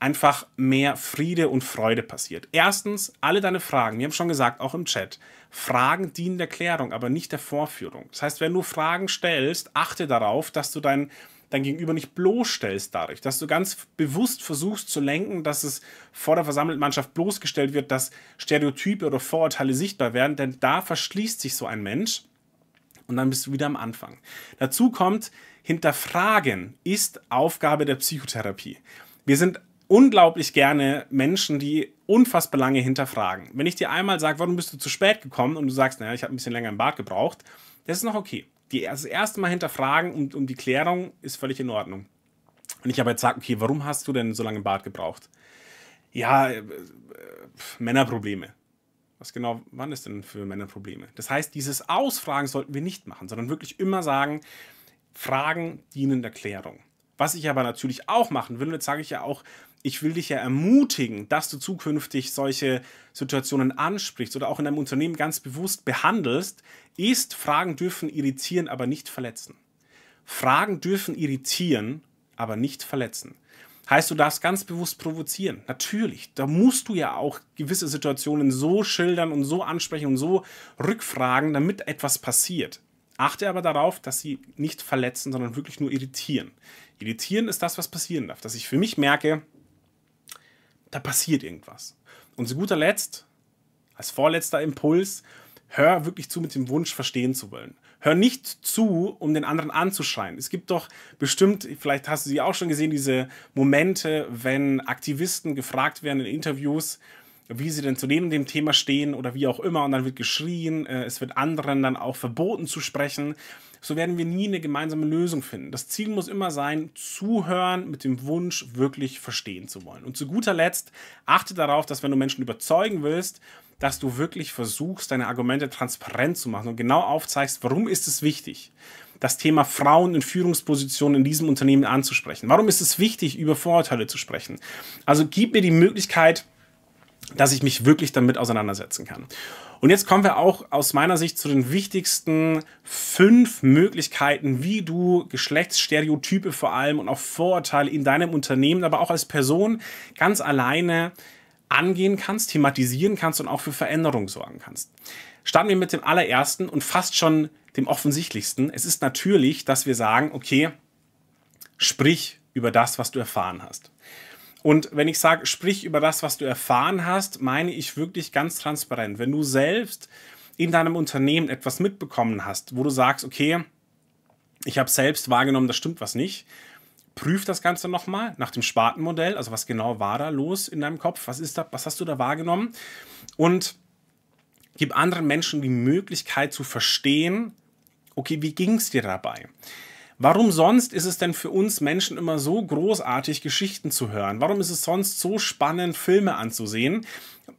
einfach mehr Friede und Freude passiert. Erstens, alle deine Fragen, wir haben schon gesagt, auch im Chat, Fragen dienen der Klärung, aber nicht der Vorführung. Das heißt, wenn du Fragen stellst, achte darauf, dass du deinen dein Gegenüber nicht bloßstellst dadurch, dass du ganz bewusst versuchst zu lenken, dass es vor der versammelten Mannschaft bloßgestellt wird, dass Stereotype oder Vorurteile sichtbar werden, denn da verschließt sich so ein Mensch und dann bist du wieder am Anfang. Dazu kommt, hinterfragen ist Aufgabe der Psychotherapie. Wir sind unglaublich gerne Menschen, die unfassbar lange hinterfragen. Wenn ich dir einmal sage, warum bist du zu spät gekommen und du sagst, naja, ich habe ein bisschen länger im Bad gebraucht, das ist noch okay die, das erste Mal hinterfragen um, um die Klärung ist völlig in Ordnung. Und ich habe jetzt gesagt, okay, warum hast du denn so lange Bart gebraucht? Ja, äh, äh, Männerprobleme. Was genau wann ist denn für Männerprobleme? Das heißt, dieses Ausfragen sollten wir nicht machen, sondern wirklich immer sagen, Fragen dienen der Klärung. Was ich aber natürlich auch machen will, jetzt sage ich ja auch, ich will dich ja ermutigen, dass du zukünftig solche Situationen ansprichst oder auch in deinem Unternehmen ganz bewusst behandelst, ist, Fragen dürfen irritieren, aber nicht verletzen. Fragen dürfen irritieren, aber nicht verletzen. Heißt, du darfst ganz bewusst provozieren. Natürlich, da musst du ja auch gewisse Situationen so schildern und so ansprechen und so rückfragen, damit etwas passiert. Achte aber darauf, dass sie nicht verletzen, sondern wirklich nur irritieren. Irritieren ist das, was passieren darf. Dass ich für mich merke, da passiert irgendwas. Und zu guter Letzt, als vorletzter Impuls, hör wirklich zu mit dem Wunsch, verstehen zu wollen. Hör nicht zu, um den anderen anzuschreien. Es gibt doch bestimmt, vielleicht hast du sie auch schon gesehen, diese Momente, wenn Aktivisten gefragt werden in Interviews, wie sie denn zu dem dem Thema stehen oder wie auch immer. Und dann wird geschrien, äh, es wird anderen dann auch verboten zu sprechen so werden wir nie eine gemeinsame Lösung finden. Das Ziel muss immer sein, zuhören mit dem Wunsch, wirklich verstehen zu wollen. Und zu guter Letzt, achte darauf, dass wenn du Menschen überzeugen willst, dass du wirklich versuchst, deine Argumente transparent zu machen und genau aufzeigst, warum ist es wichtig, das Thema Frauen in Führungspositionen in diesem Unternehmen anzusprechen? Warum ist es wichtig, über Vorurteile zu sprechen? Also gib mir die Möglichkeit, dass ich mich wirklich damit auseinandersetzen kann. Und jetzt kommen wir auch aus meiner Sicht zu den wichtigsten fünf Möglichkeiten, wie du Geschlechtsstereotype vor allem und auch Vorurteile in deinem Unternehmen, aber auch als Person ganz alleine angehen kannst, thematisieren kannst und auch für Veränderung sorgen kannst. Starten wir mit dem allerersten und fast schon dem offensichtlichsten. Es ist natürlich, dass wir sagen, okay, sprich über das, was du erfahren hast. Und wenn ich sage, sprich über das, was du erfahren hast, meine ich wirklich ganz transparent. Wenn du selbst in deinem Unternehmen etwas mitbekommen hast, wo du sagst, okay, ich habe selbst wahrgenommen, da stimmt was nicht, prüf das Ganze nochmal nach dem Spatenmodell. Also was genau war da los in deinem Kopf? Was ist da? Was hast du da wahrgenommen? Und gib anderen Menschen die Möglichkeit zu verstehen, okay, wie ging es dir dabei? Warum sonst ist es denn für uns Menschen immer so großartig, Geschichten zu hören? Warum ist es sonst so spannend, Filme anzusehen?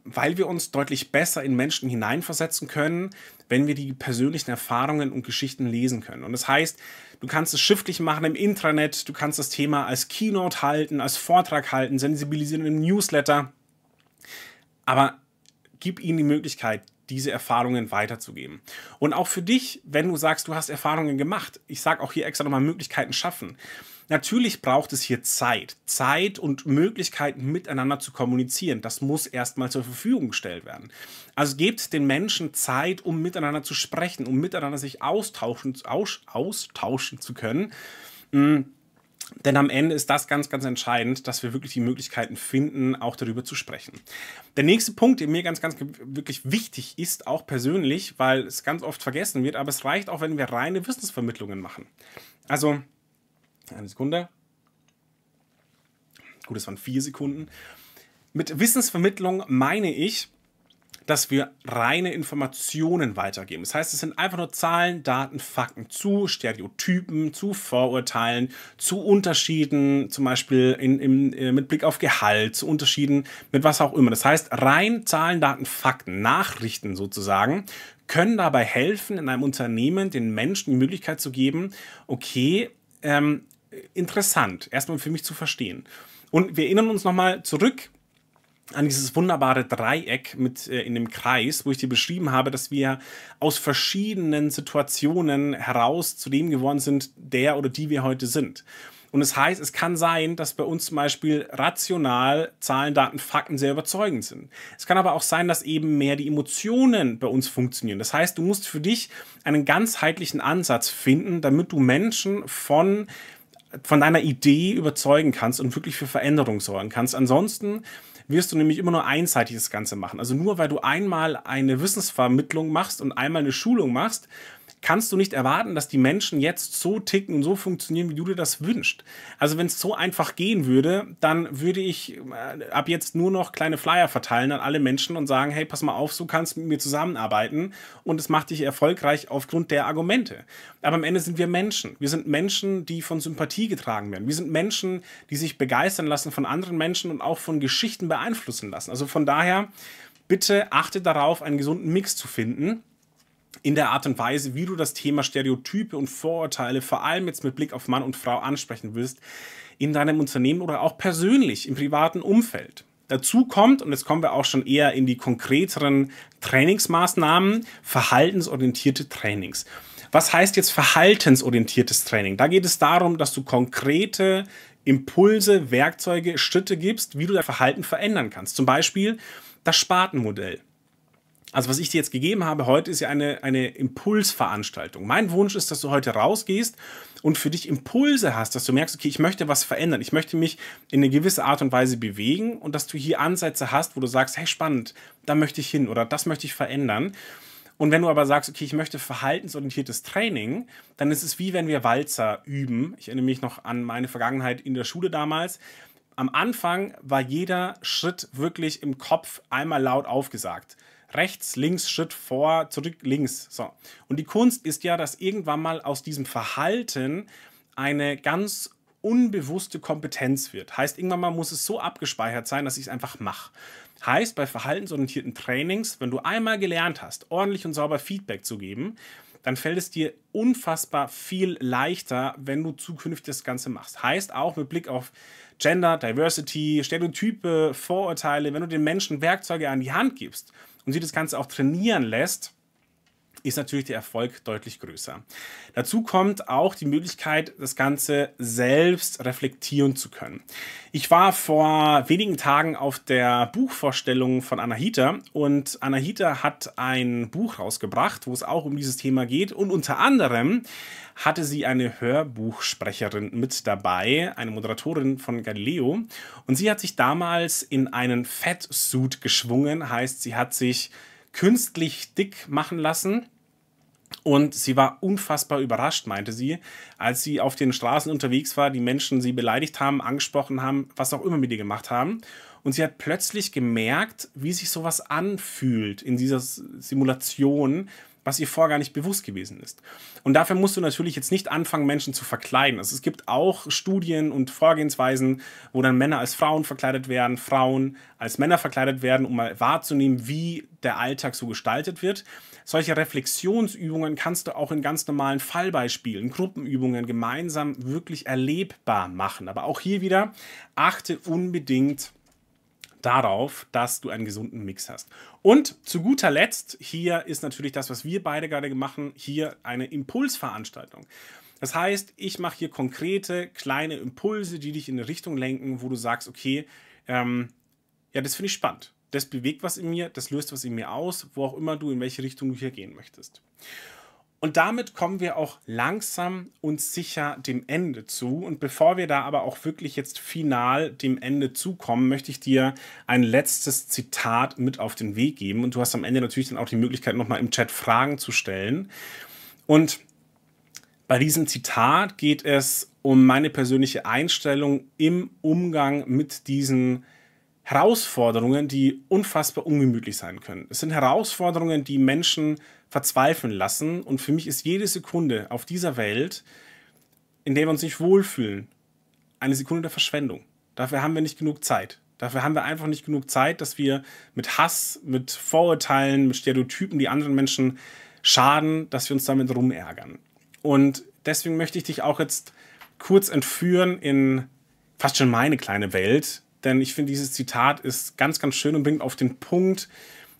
Weil wir uns deutlich besser in Menschen hineinversetzen können, wenn wir die persönlichen Erfahrungen und Geschichten lesen können. Und das heißt, du kannst es schriftlich machen im Intranet, du kannst das Thema als Keynote halten, als Vortrag halten, sensibilisieren im Newsletter. Aber gib ihnen die Möglichkeit, diese Erfahrungen weiterzugeben. Und auch für dich, wenn du sagst, du hast Erfahrungen gemacht, ich sage auch hier extra nochmal Möglichkeiten schaffen. Natürlich braucht es hier Zeit. Zeit und Möglichkeiten miteinander zu kommunizieren. Das muss erstmal zur Verfügung gestellt werden. Also gebt den Menschen Zeit, um miteinander zu sprechen, um miteinander sich austauschen, aus, austauschen zu können. Hm denn am Ende ist das ganz, ganz entscheidend, dass wir wirklich die Möglichkeiten finden, auch darüber zu sprechen. Der nächste Punkt, der mir ganz, ganz wirklich wichtig ist, auch persönlich, weil es ganz oft vergessen wird, aber es reicht auch, wenn wir reine Wissensvermittlungen machen. Also, eine Sekunde. Gut, es waren vier Sekunden. Mit Wissensvermittlung meine ich, dass wir reine Informationen weitergeben. Das heißt, es sind einfach nur Zahlen, Daten, Fakten zu Stereotypen, zu Vorurteilen, zu Unterschieden, zum Beispiel in, in, äh, mit Blick auf Gehalt, zu Unterschieden mit was auch immer. Das heißt, rein Zahlen, Daten, Fakten, Nachrichten sozusagen können dabei helfen, in einem Unternehmen den Menschen die Möglichkeit zu geben, okay, ähm, interessant, erstmal für mich zu verstehen. Und wir erinnern uns nochmal zurück an dieses wunderbare Dreieck mit äh, in dem Kreis, wo ich dir beschrieben habe, dass wir aus verschiedenen Situationen heraus zu dem geworden sind, der oder die wir heute sind. Und es das heißt, es kann sein, dass bei uns zum Beispiel rational Zahlen, Daten, Fakten sehr überzeugend sind. Es kann aber auch sein, dass eben mehr die Emotionen bei uns funktionieren. Das heißt, du musst für dich einen ganzheitlichen Ansatz finden, damit du Menschen von von deiner Idee überzeugen kannst und wirklich für Veränderung sorgen kannst. Ansonsten wirst du nämlich immer nur einseitig das Ganze machen. Also nur weil du einmal eine Wissensvermittlung machst und einmal eine Schulung machst, kannst du nicht erwarten, dass die Menschen jetzt so ticken und so funktionieren, wie du dir das wünschst. Also wenn es so einfach gehen würde, dann würde ich äh, ab jetzt nur noch kleine Flyer verteilen an alle Menschen und sagen, hey, pass mal auf, so kannst mit mir zusammenarbeiten und es macht dich erfolgreich aufgrund der Argumente. Aber am Ende sind wir Menschen. Wir sind Menschen, die von Sympathie getragen werden. Wir sind Menschen, die sich begeistern lassen von anderen Menschen und auch von Geschichten beeinflussen lassen. Also von daher, bitte achte darauf, einen gesunden Mix zu finden in der Art und Weise, wie du das Thema Stereotype und Vorurteile, vor allem jetzt mit Blick auf Mann und Frau, ansprechen willst, in deinem Unternehmen oder auch persönlich im privaten Umfeld. Dazu kommt, und jetzt kommen wir auch schon eher in die konkreteren Trainingsmaßnahmen, verhaltensorientierte Trainings. Was heißt jetzt verhaltensorientiertes Training? Da geht es darum, dass du konkrete Impulse, Werkzeuge, Schritte gibst, wie du dein Verhalten verändern kannst. Zum Beispiel das Spatenmodell also was ich dir jetzt gegeben habe, heute ist ja eine, eine Impulsveranstaltung. Mein Wunsch ist, dass du heute rausgehst und für dich Impulse hast, dass du merkst, okay, ich möchte was verändern, ich möchte mich in eine gewisse Art und Weise bewegen und dass du hier Ansätze hast, wo du sagst, hey, spannend, da möchte ich hin oder das möchte ich verändern. Und wenn du aber sagst, okay, ich möchte verhaltensorientiertes Training, dann ist es wie wenn wir Walzer üben. Ich erinnere mich noch an meine Vergangenheit in der Schule damals am Anfang war jeder Schritt wirklich im Kopf einmal laut aufgesagt rechts, links, Schritt vor, zurück, links. So. Und die Kunst ist ja, dass irgendwann mal aus diesem Verhalten eine ganz unbewusste Kompetenz wird. Heißt, irgendwann mal muss es so abgespeichert sein, dass ich es einfach mache. Heißt, bei verhaltensorientierten Trainings, wenn du einmal gelernt hast, ordentlich und sauber Feedback zu geben, dann fällt es dir unfassbar viel leichter, wenn du zukünftig das Ganze machst. Heißt auch mit Blick auf Gender, Diversity, Stereotype, Vorurteile, wenn du den Menschen Werkzeuge an die Hand gibst, und sie das Ganze auch trainieren lässt, ist natürlich der Erfolg deutlich größer. Dazu kommt auch die Möglichkeit, das Ganze selbst reflektieren zu können. Ich war vor wenigen Tagen auf der Buchvorstellung von Anahita und Anahita hat ein Buch rausgebracht, wo es auch um dieses Thema geht und unter anderem hatte sie eine Hörbuchsprecherin mit dabei, eine Moderatorin von Galileo. Und sie hat sich damals in einen Fettsuit geschwungen, heißt, sie hat sich künstlich dick machen lassen und sie war unfassbar überrascht, meinte sie, als sie auf den Straßen unterwegs war, die Menschen sie beleidigt haben, angesprochen haben, was auch immer mit ihr gemacht haben. Und sie hat plötzlich gemerkt, wie sich sowas anfühlt in dieser Simulation, was ihr vorher gar nicht bewusst gewesen ist. Und dafür musst du natürlich jetzt nicht anfangen, Menschen zu verkleiden. Also es gibt auch Studien und Vorgehensweisen, wo dann Männer als Frauen verkleidet werden, Frauen als Männer verkleidet werden, um mal wahrzunehmen, wie der Alltag so gestaltet wird. Solche Reflexionsübungen kannst du auch in ganz normalen Fallbeispielen, Gruppenübungen gemeinsam wirklich erlebbar machen. Aber auch hier wieder, achte unbedingt darauf, dass du einen gesunden Mix hast. Und zu guter Letzt, hier ist natürlich das, was wir beide gerade machen, hier eine Impulsveranstaltung. Das heißt, ich mache hier konkrete kleine Impulse, die dich in eine Richtung lenken, wo du sagst, okay, ähm, ja, das finde ich spannend das bewegt was in mir, das löst was in mir aus, wo auch immer du, in welche Richtung du hier gehen möchtest. Und damit kommen wir auch langsam und sicher dem Ende zu. Und bevor wir da aber auch wirklich jetzt final dem Ende zukommen, möchte ich dir ein letztes Zitat mit auf den Weg geben. Und du hast am Ende natürlich dann auch die Möglichkeit, nochmal im Chat Fragen zu stellen. Und bei diesem Zitat geht es um meine persönliche Einstellung im Umgang mit diesen Zitat Herausforderungen, die unfassbar ungemütlich sein können. Es sind Herausforderungen, die Menschen verzweifeln lassen. Und für mich ist jede Sekunde auf dieser Welt, in der wir uns nicht wohlfühlen, eine Sekunde der Verschwendung. Dafür haben wir nicht genug Zeit. Dafür haben wir einfach nicht genug Zeit, dass wir mit Hass, mit Vorurteilen, mit Stereotypen, die anderen Menschen schaden, dass wir uns damit rumärgern. Und deswegen möchte ich dich auch jetzt kurz entführen in fast schon meine kleine Welt, denn ich finde, dieses Zitat ist ganz, ganz schön und bringt auf den Punkt,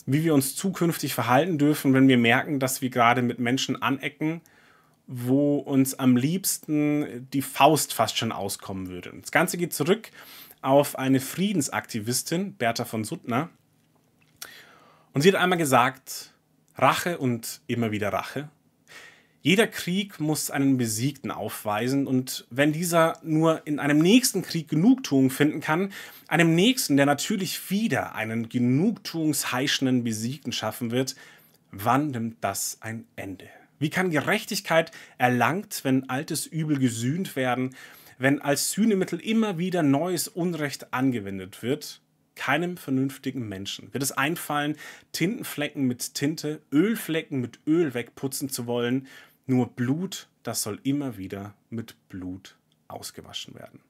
wie wir uns zukünftig verhalten dürfen, wenn wir merken, dass wir gerade mit Menschen anecken, wo uns am liebsten die Faust fast schon auskommen würde. Das Ganze geht zurück auf eine Friedensaktivistin, Bertha von Suttner. Und sie hat einmal gesagt, Rache und immer wieder Rache jeder Krieg muss einen Besiegten aufweisen und wenn dieser nur in einem nächsten Krieg Genugtuung finden kann, einem nächsten, der natürlich wieder einen genugtuungsheischenden Besiegten schaffen wird, wann nimmt das ein Ende? Wie kann Gerechtigkeit erlangt, wenn altes Übel gesühnt werden, wenn als Sühnemittel immer wieder neues Unrecht angewendet wird? Keinem vernünftigen Menschen wird es einfallen, Tintenflecken mit Tinte, Ölflecken mit Öl wegputzen zu wollen, nur Blut, das soll immer wieder mit Blut ausgewaschen werden.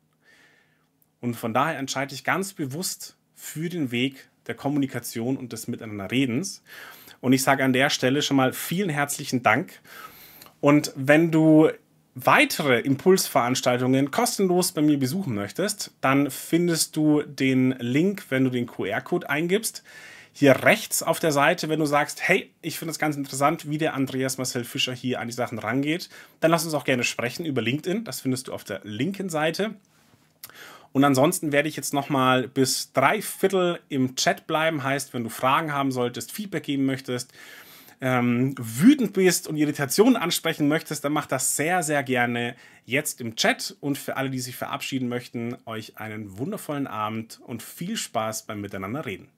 Und von daher entscheide ich ganz bewusst für den Weg der Kommunikation und des Miteinanderredens. Und ich sage an der Stelle schon mal vielen herzlichen Dank. Und wenn du weitere Impulsveranstaltungen kostenlos bei mir besuchen möchtest, dann findest du den Link, wenn du den QR-Code eingibst, hier rechts auf der Seite, wenn du sagst, hey, ich finde es ganz interessant, wie der Andreas Marcel Fischer hier an die Sachen rangeht, dann lass uns auch gerne sprechen über LinkedIn. Das findest du auf der linken Seite. Und ansonsten werde ich jetzt nochmal bis drei Viertel im Chat bleiben. Heißt, wenn du Fragen haben solltest, Feedback geben möchtest, ähm, wütend bist und Irritationen ansprechen möchtest, dann mach das sehr, sehr gerne jetzt im Chat. Und für alle, die sich verabschieden möchten, euch einen wundervollen Abend und viel Spaß beim Miteinander reden.